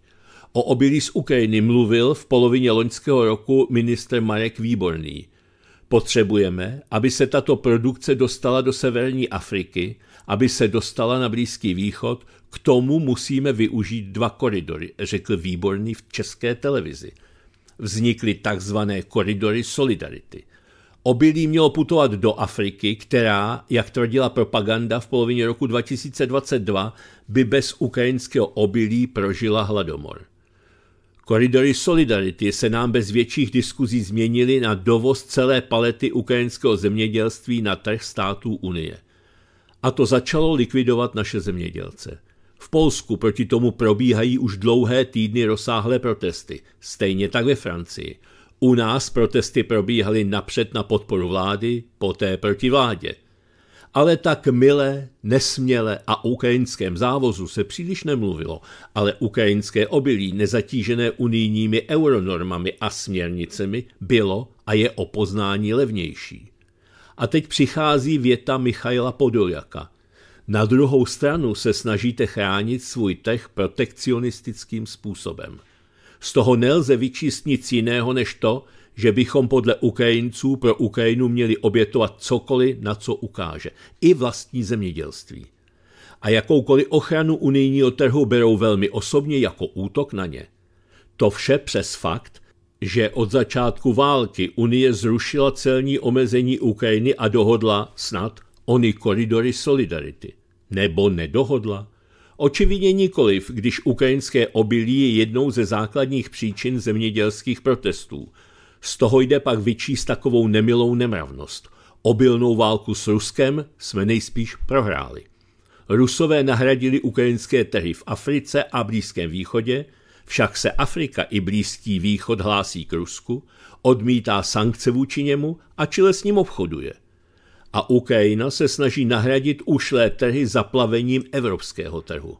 O obilí z Ukrajiny mluvil v polovině loňského roku minister Marek Výborný. Potřebujeme, aby se tato produkce dostala do severní Afriky, aby se dostala na Blízký východ, k tomu musíme využít dva koridory, řekl Výborný v české televizi. Vznikly takzvané koridory solidarity. Obilí mělo putovat do Afriky, která, jak tvrdila propaganda v polovině roku 2022, by bez ukrajinského obilí prožila hladomor. Koridory Solidarity se nám bez větších diskuzí změnily na dovoz celé palety ukrajinského zemědělství na trh států Unie – a to začalo likvidovat naše zemědělce. V Polsku proti tomu probíhají už dlouhé týdny rozsáhlé protesty, stejně tak ve Francii. U nás protesty probíhaly napřed na podporu vlády, poté proti vládě. Ale tak milé, nesměle a ukrajinském závozu se příliš nemluvilo, ale ukrajinské obilí nezatížené unijními euronormami a směrnicemi bylo a je o poznání levnější. A teď přichází věta Michaila Podoljaka. Na druhou stranu se snažíte chránit svůj tech protekcionistickým způsobem. Z toho nelze vyčíst nic jiného než to, že bychom podle Ukrajinců pro Ukrajinu měli obětovat cokoliv, na co ukáže, i vlastní zemědělství. A jakoukoliv ochranu unijního trhu berou velmi osobně jako útok na ně. To vše přes fakt, že od začátku války Unie zrušila celní omezení Ukrajiny a dohodla snad ony koridory solidarity. Nebo nedohodla? Očividně nikoliv, když ukrajinské obilí je jednou ze základních příčin zemědělských protestů. Z toho jde pak vyčíst takovou nemilou nemravnost. Obilnou válku s Ruskem jsme nejspíš prohráli. Rusové nahradili ukrajinské trhy v Africe a Blízkém východě – však se Afrika i Blízký východ hlásí k Rusku, odmítá sankce vůči němu a Chile s ním obchoduje. A Ukrajina se snaží nahradit ušlé trhy zaplavením evropského trhu.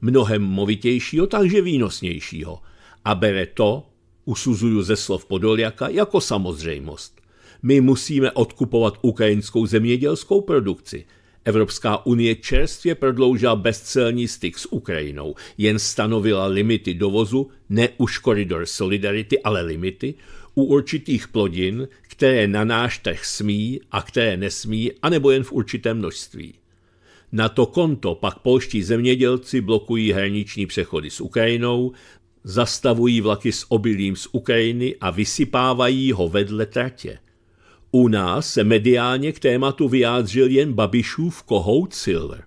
Mnohem movitějšího, takže výnosnějšího. A bere to, usuzuju ze slov Podoljaka, jako samozřejmost. My musíme odkupovat ukrajinskou zemědělskou produkci – Evropská unie čerstvě prodloužila bezcelní styk s Ukrajinou, jen stanovila limity dovozu, ne už koridor solidarity, ale limity, u určitých plodin, které na náš trh smí a které nesmí, anebo jen v určitém množství. Na to konto pak polští zemědělci blokují hraniční přechody s Ukrajinou, zastavují vlaky s obilím z Ukrajiny a vysypávají ho vedle tratě – u nás se mediálně k tématu vyjádřil jen Babišův kohout Silver.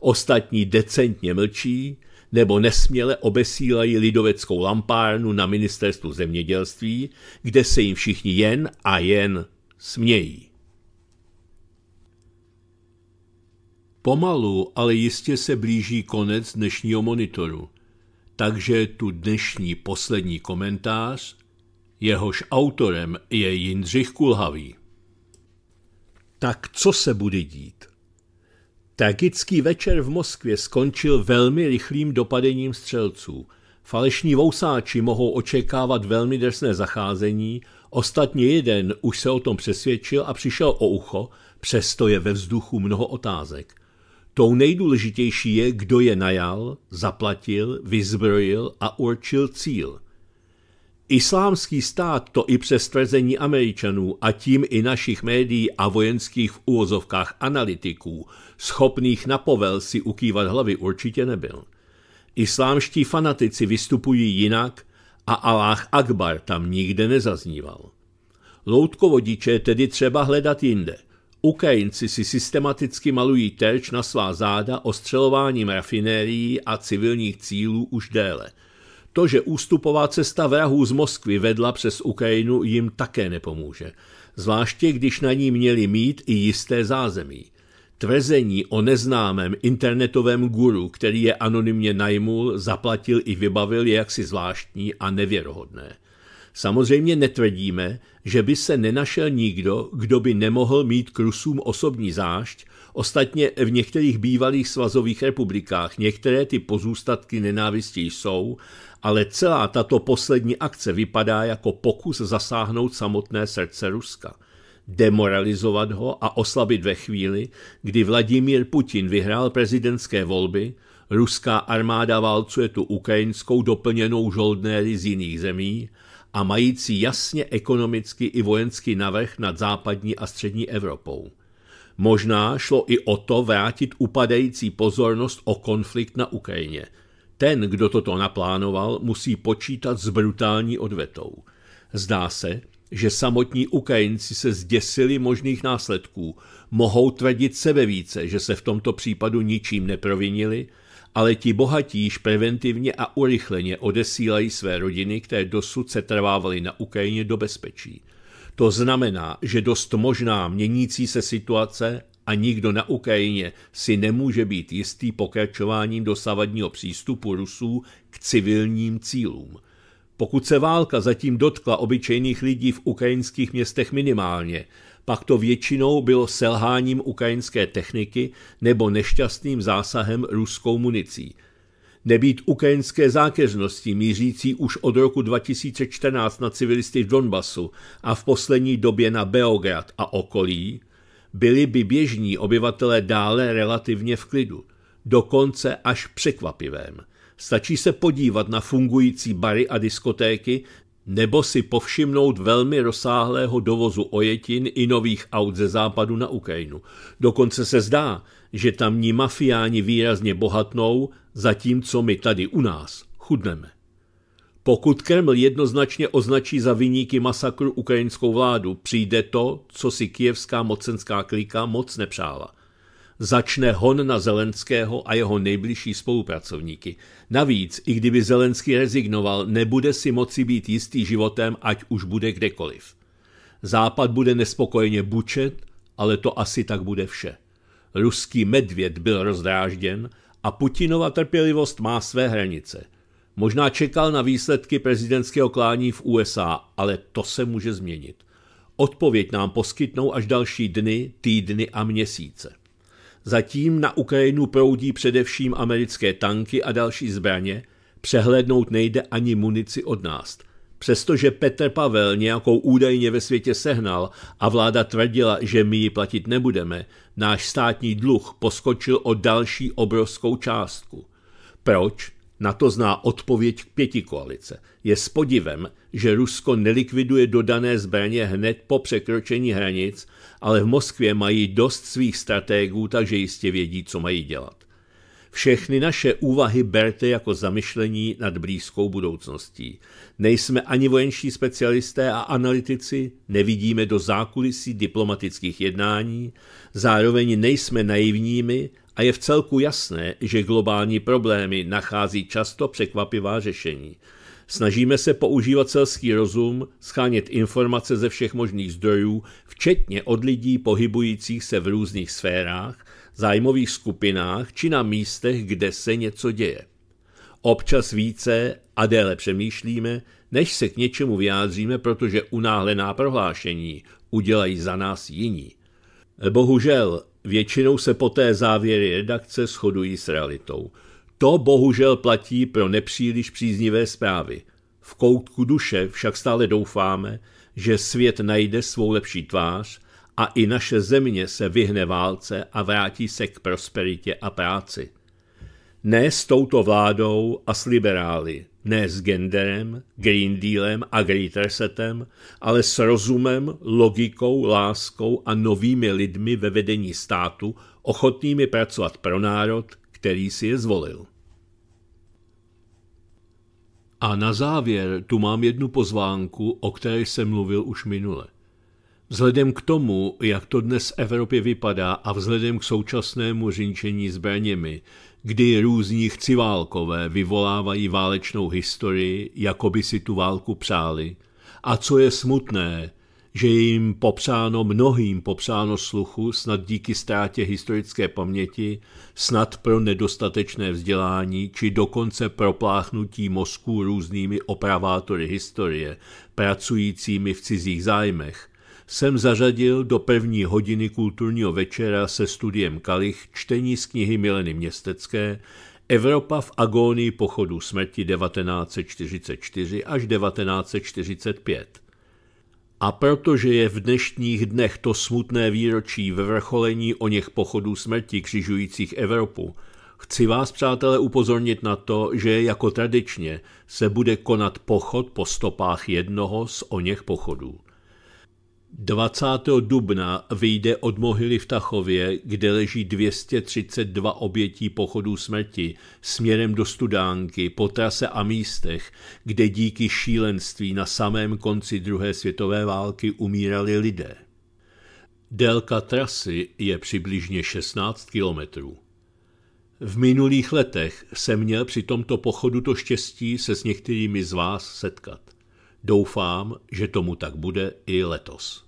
Ostatní decentně mlčí nebo nesměle obesílají lidoveckou lampárnu na ministerstvu zemědělství, kde se jim všichni jen a jen smějí. Pomalu, ale jistě se blíží konec dnešního monitoru, takže tu dnešní poslední komentář, jehož autorem je Jindřich Kulhavý. Tak co se bude dít? Tragický večer v Moskvě skončil velmi rychlým dopadením střelců. Falešní vousáči mohou očekávat velmi drsné zacházení, ostatně jeden už se o tom přesvědčil a přišel o ucho, přesto je ve vzduchu mnoho otázek. Tou nejdůležitější je, kdo je najal, zaplatil, vyzbrojil a určil cíl – Islámský stát to i přes tvrzení Američanů a tím i našich médií a vojenských v úvozovkách analytiků, schopných na povel si ukývat hlavy, určitě nebyl. Islámští fanatici vystupují jinak a Aláh Akbar tam nikde nezazníval. Loutkovodiče tedy třeba hledat jinde. Ukrajinci si systematicky malují terč na svá záda ostřelováním rafinérií a civilních cílů už déle – to, že ústupová cesta vrahů z Moskvy vedla přes Ukrajinu, jim také nepomůže, zvláště když na ní měli mít i jisté zázemí. Tvrzení o neznámém internetovém guru, který je anonymně najmul, zaplatil i vybavil, je jaksi zvláštní a nevěrohodné. Samozřejmě netvrdíme, že by se nenašel nikdo, kdo by nemohl mít k Rusům osobní zášť, ostatně v některých bývalých svazových republikách některé ty pozůstatky nenávisti jsou ale celá tato poslední akce vypadá jako pokus zasáhnout samotné srdce Ruska, demoralizovat ho a oslabit ve chvíli, kdy Vladimír Putin vyhrál prezidentské volby, ruská armáda válcuje tu ukrajinskou doplněnou žoldnéry z jiných zemí a mající jasně ekonomicky i vojenský navrh nad západní a střední Evropou. Možná šlo i o to vrátit upadající pozornost o konflikt na Ukrajině – ten, kdo toto naplánoval, musí počítat s brutální odvetou. Zdá se, že samotní Ukrajinci se zděsili možných následků, mohou tvrdit sebevíce, že se v tomto případu ničím neprovinili, ale ti bohatí již preventivně a urychleně odesílají své rodiny, které dosud se trvávaly na Ukrajině do bezpečí. To znamená, že dost možná měnící se situace a nikdo na Ukrajině si nemůže být jistý pokračováním dosavadního přístupu Rusů k civilním cílům. Pokud se válka zatím dotkla obyčejných lidí v ukrajinských městech minimálně, pak to většinou bylo selháním ukrajinské techniky nebo nešťastným zásahem ruskou municí. Nebýt ukrajinské zákeřnosti mířící už od roku 2014 na civilisty v Donbasu a v poslední době na Beograd a okolí, byli by běžní obyvatelé dále relativně v klidu, dokonce až překvapivém. Stačí se podívat na fungující bary a diskotéky nebo si povšimnout velmi rozsáhlého dovozu ojetin i nových aut ze západu na Ukrajinu. Dokonce se zdá, že tamní mafiáni výrazně bohatnou, zatímco my tady u nás chudneme. Pokud Kreml jednoznačně označí za vyníky masakru ukrajinskou vládu, přijde to, co si kijevská mocenská klika moc nepřála. Začne hon na Zelenského a jeho nejbližší spolupracovníky. Navíc, i kdyby Zelenský rezignoval, nebude si moci být jistý životem, ať už bude kdekoliv. Západ bude nespokojeně bučet, ale to asi tak bude vše. Ruský medvěd byl rozdrážděn a Putinova trpělivost má své hranice – Možná čekal na výsledky prezidentského klání v USA, ale to se může změnit. Odpověď nám poskytnou až další dny, týdny a měsíce. Zatím na Ukrajinu proudí především americké tanky a další zbraně, Přehlednout nejde ani munici od nás. Přestože Petr Pavel nějakou údajně ve světě sehnal a vláda tvrdila, že my ji platit nebudeme, náš státní dluh poskočil o další obrovskou částku. Proč? Na to zná odpověď pěti koalice. Je s podivem, že Rusko nelikviduje dodané zbraně hned po překročení hranic, ale v Moskvě mají dost svých strategů, takže jistě vědí, co mají dělat. Všechny naše úvahy berte jako zamyšlení nad blízkou budoucností. Nejsme ani vojenští specialisté a analytici, nevidíme do zákulisí diplomatických jednání, zároveň nejsme naivními a je v celku jasné, že globální problémy nachází často překvapivá řešení. Snažíme se používat celský rozum, schánět informace ze všech možných zdrojů, včetně od lidí pohybujících se v různých sférách, zájmových skupinách či na místech, kde se něco děje. Občas více a déle přemýšlíme, než se k něčemu vyjádříme, protože unáhlená prohlášení udělají za nás jiní. Bohužel Většinou se poté závěry redakce shodují s realitou. To bohužel platí pro nepříliš příznivé zprávy. V koutku duše však stále doufáme, že svět najde svou lepší tvář a i naše země se vyhne válce a vrátí se k prosperitě a práci. Ne s touto vládou a s liberály, ne s genderem, Green Dealem a Great Resetem, ale s rozumem, logikou, láskou a novými lidmi ve vedení státu, ochotnými pracovat pro národ, který si je zvolil. A na závěr tu mám jednu pozvánku, o které jsem mluvil už minule. Vzhledem k tomu, jak to dnes v Evropě vypadá a vzhledem k současnému řinčení zbraněmi, kdy různí chciválkové vyvolávají válečnou historii, jako by si tu válku přáli. A co je smutné, že jim popřáno mnohým popřáno sluchu, snad díky ztrátě historické paměti, snad pro nedostatečné vzdělání, či dokonce propláchnutí mozků různými opravátory historie, pracujícími v cizích zájmech, jsem zařadil do první hodiny kulturního večera se studiem Kalich čtení z knihy Mileny Městecké Evropa v agónii pochodu smrti 1944 až 1945. A protože je v dnešních dnech to smutné výročí ve vrcholení o něch pochodů smrti křižujících Evropu, chci vás, přátelé, upozornit na to, že jako tradičně se bude konat pochod po stopách jednoho z o něch pochodů. 20. dubna vyjde od mohyly v Tachově, kde leží 232 obětí pochodů smrti, směrem do Studánky, po trase a místech, kde díky šílenství na samém konci druhé světové války umírali lidé. Délka trasy je přibližně 16 kilometrů. V minulých letech jsem měl při tomto pochodu to štěstí se s některými z vás setkat – Doufám, že tomu tak bude i letos.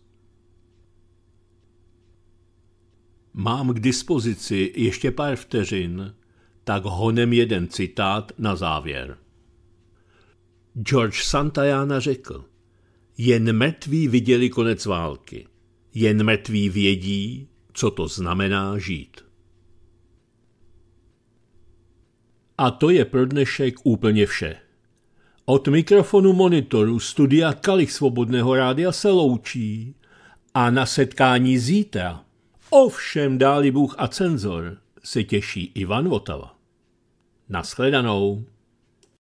Mám k dispozici ještě pár vteřin, tak honem jeden citát na závěr. George Santayana řekl, jen mrtví viděli konec války, jen mrtví vědí, co to znamená žít. A to je pro dnešek úplně vše. Od mikrofonu monitoru studia Kalich Svobodného rádia se loučí a na setkání zítra, ovšem dáli Bůh a cenzor, se těší Ivan Votava. Naschledanou.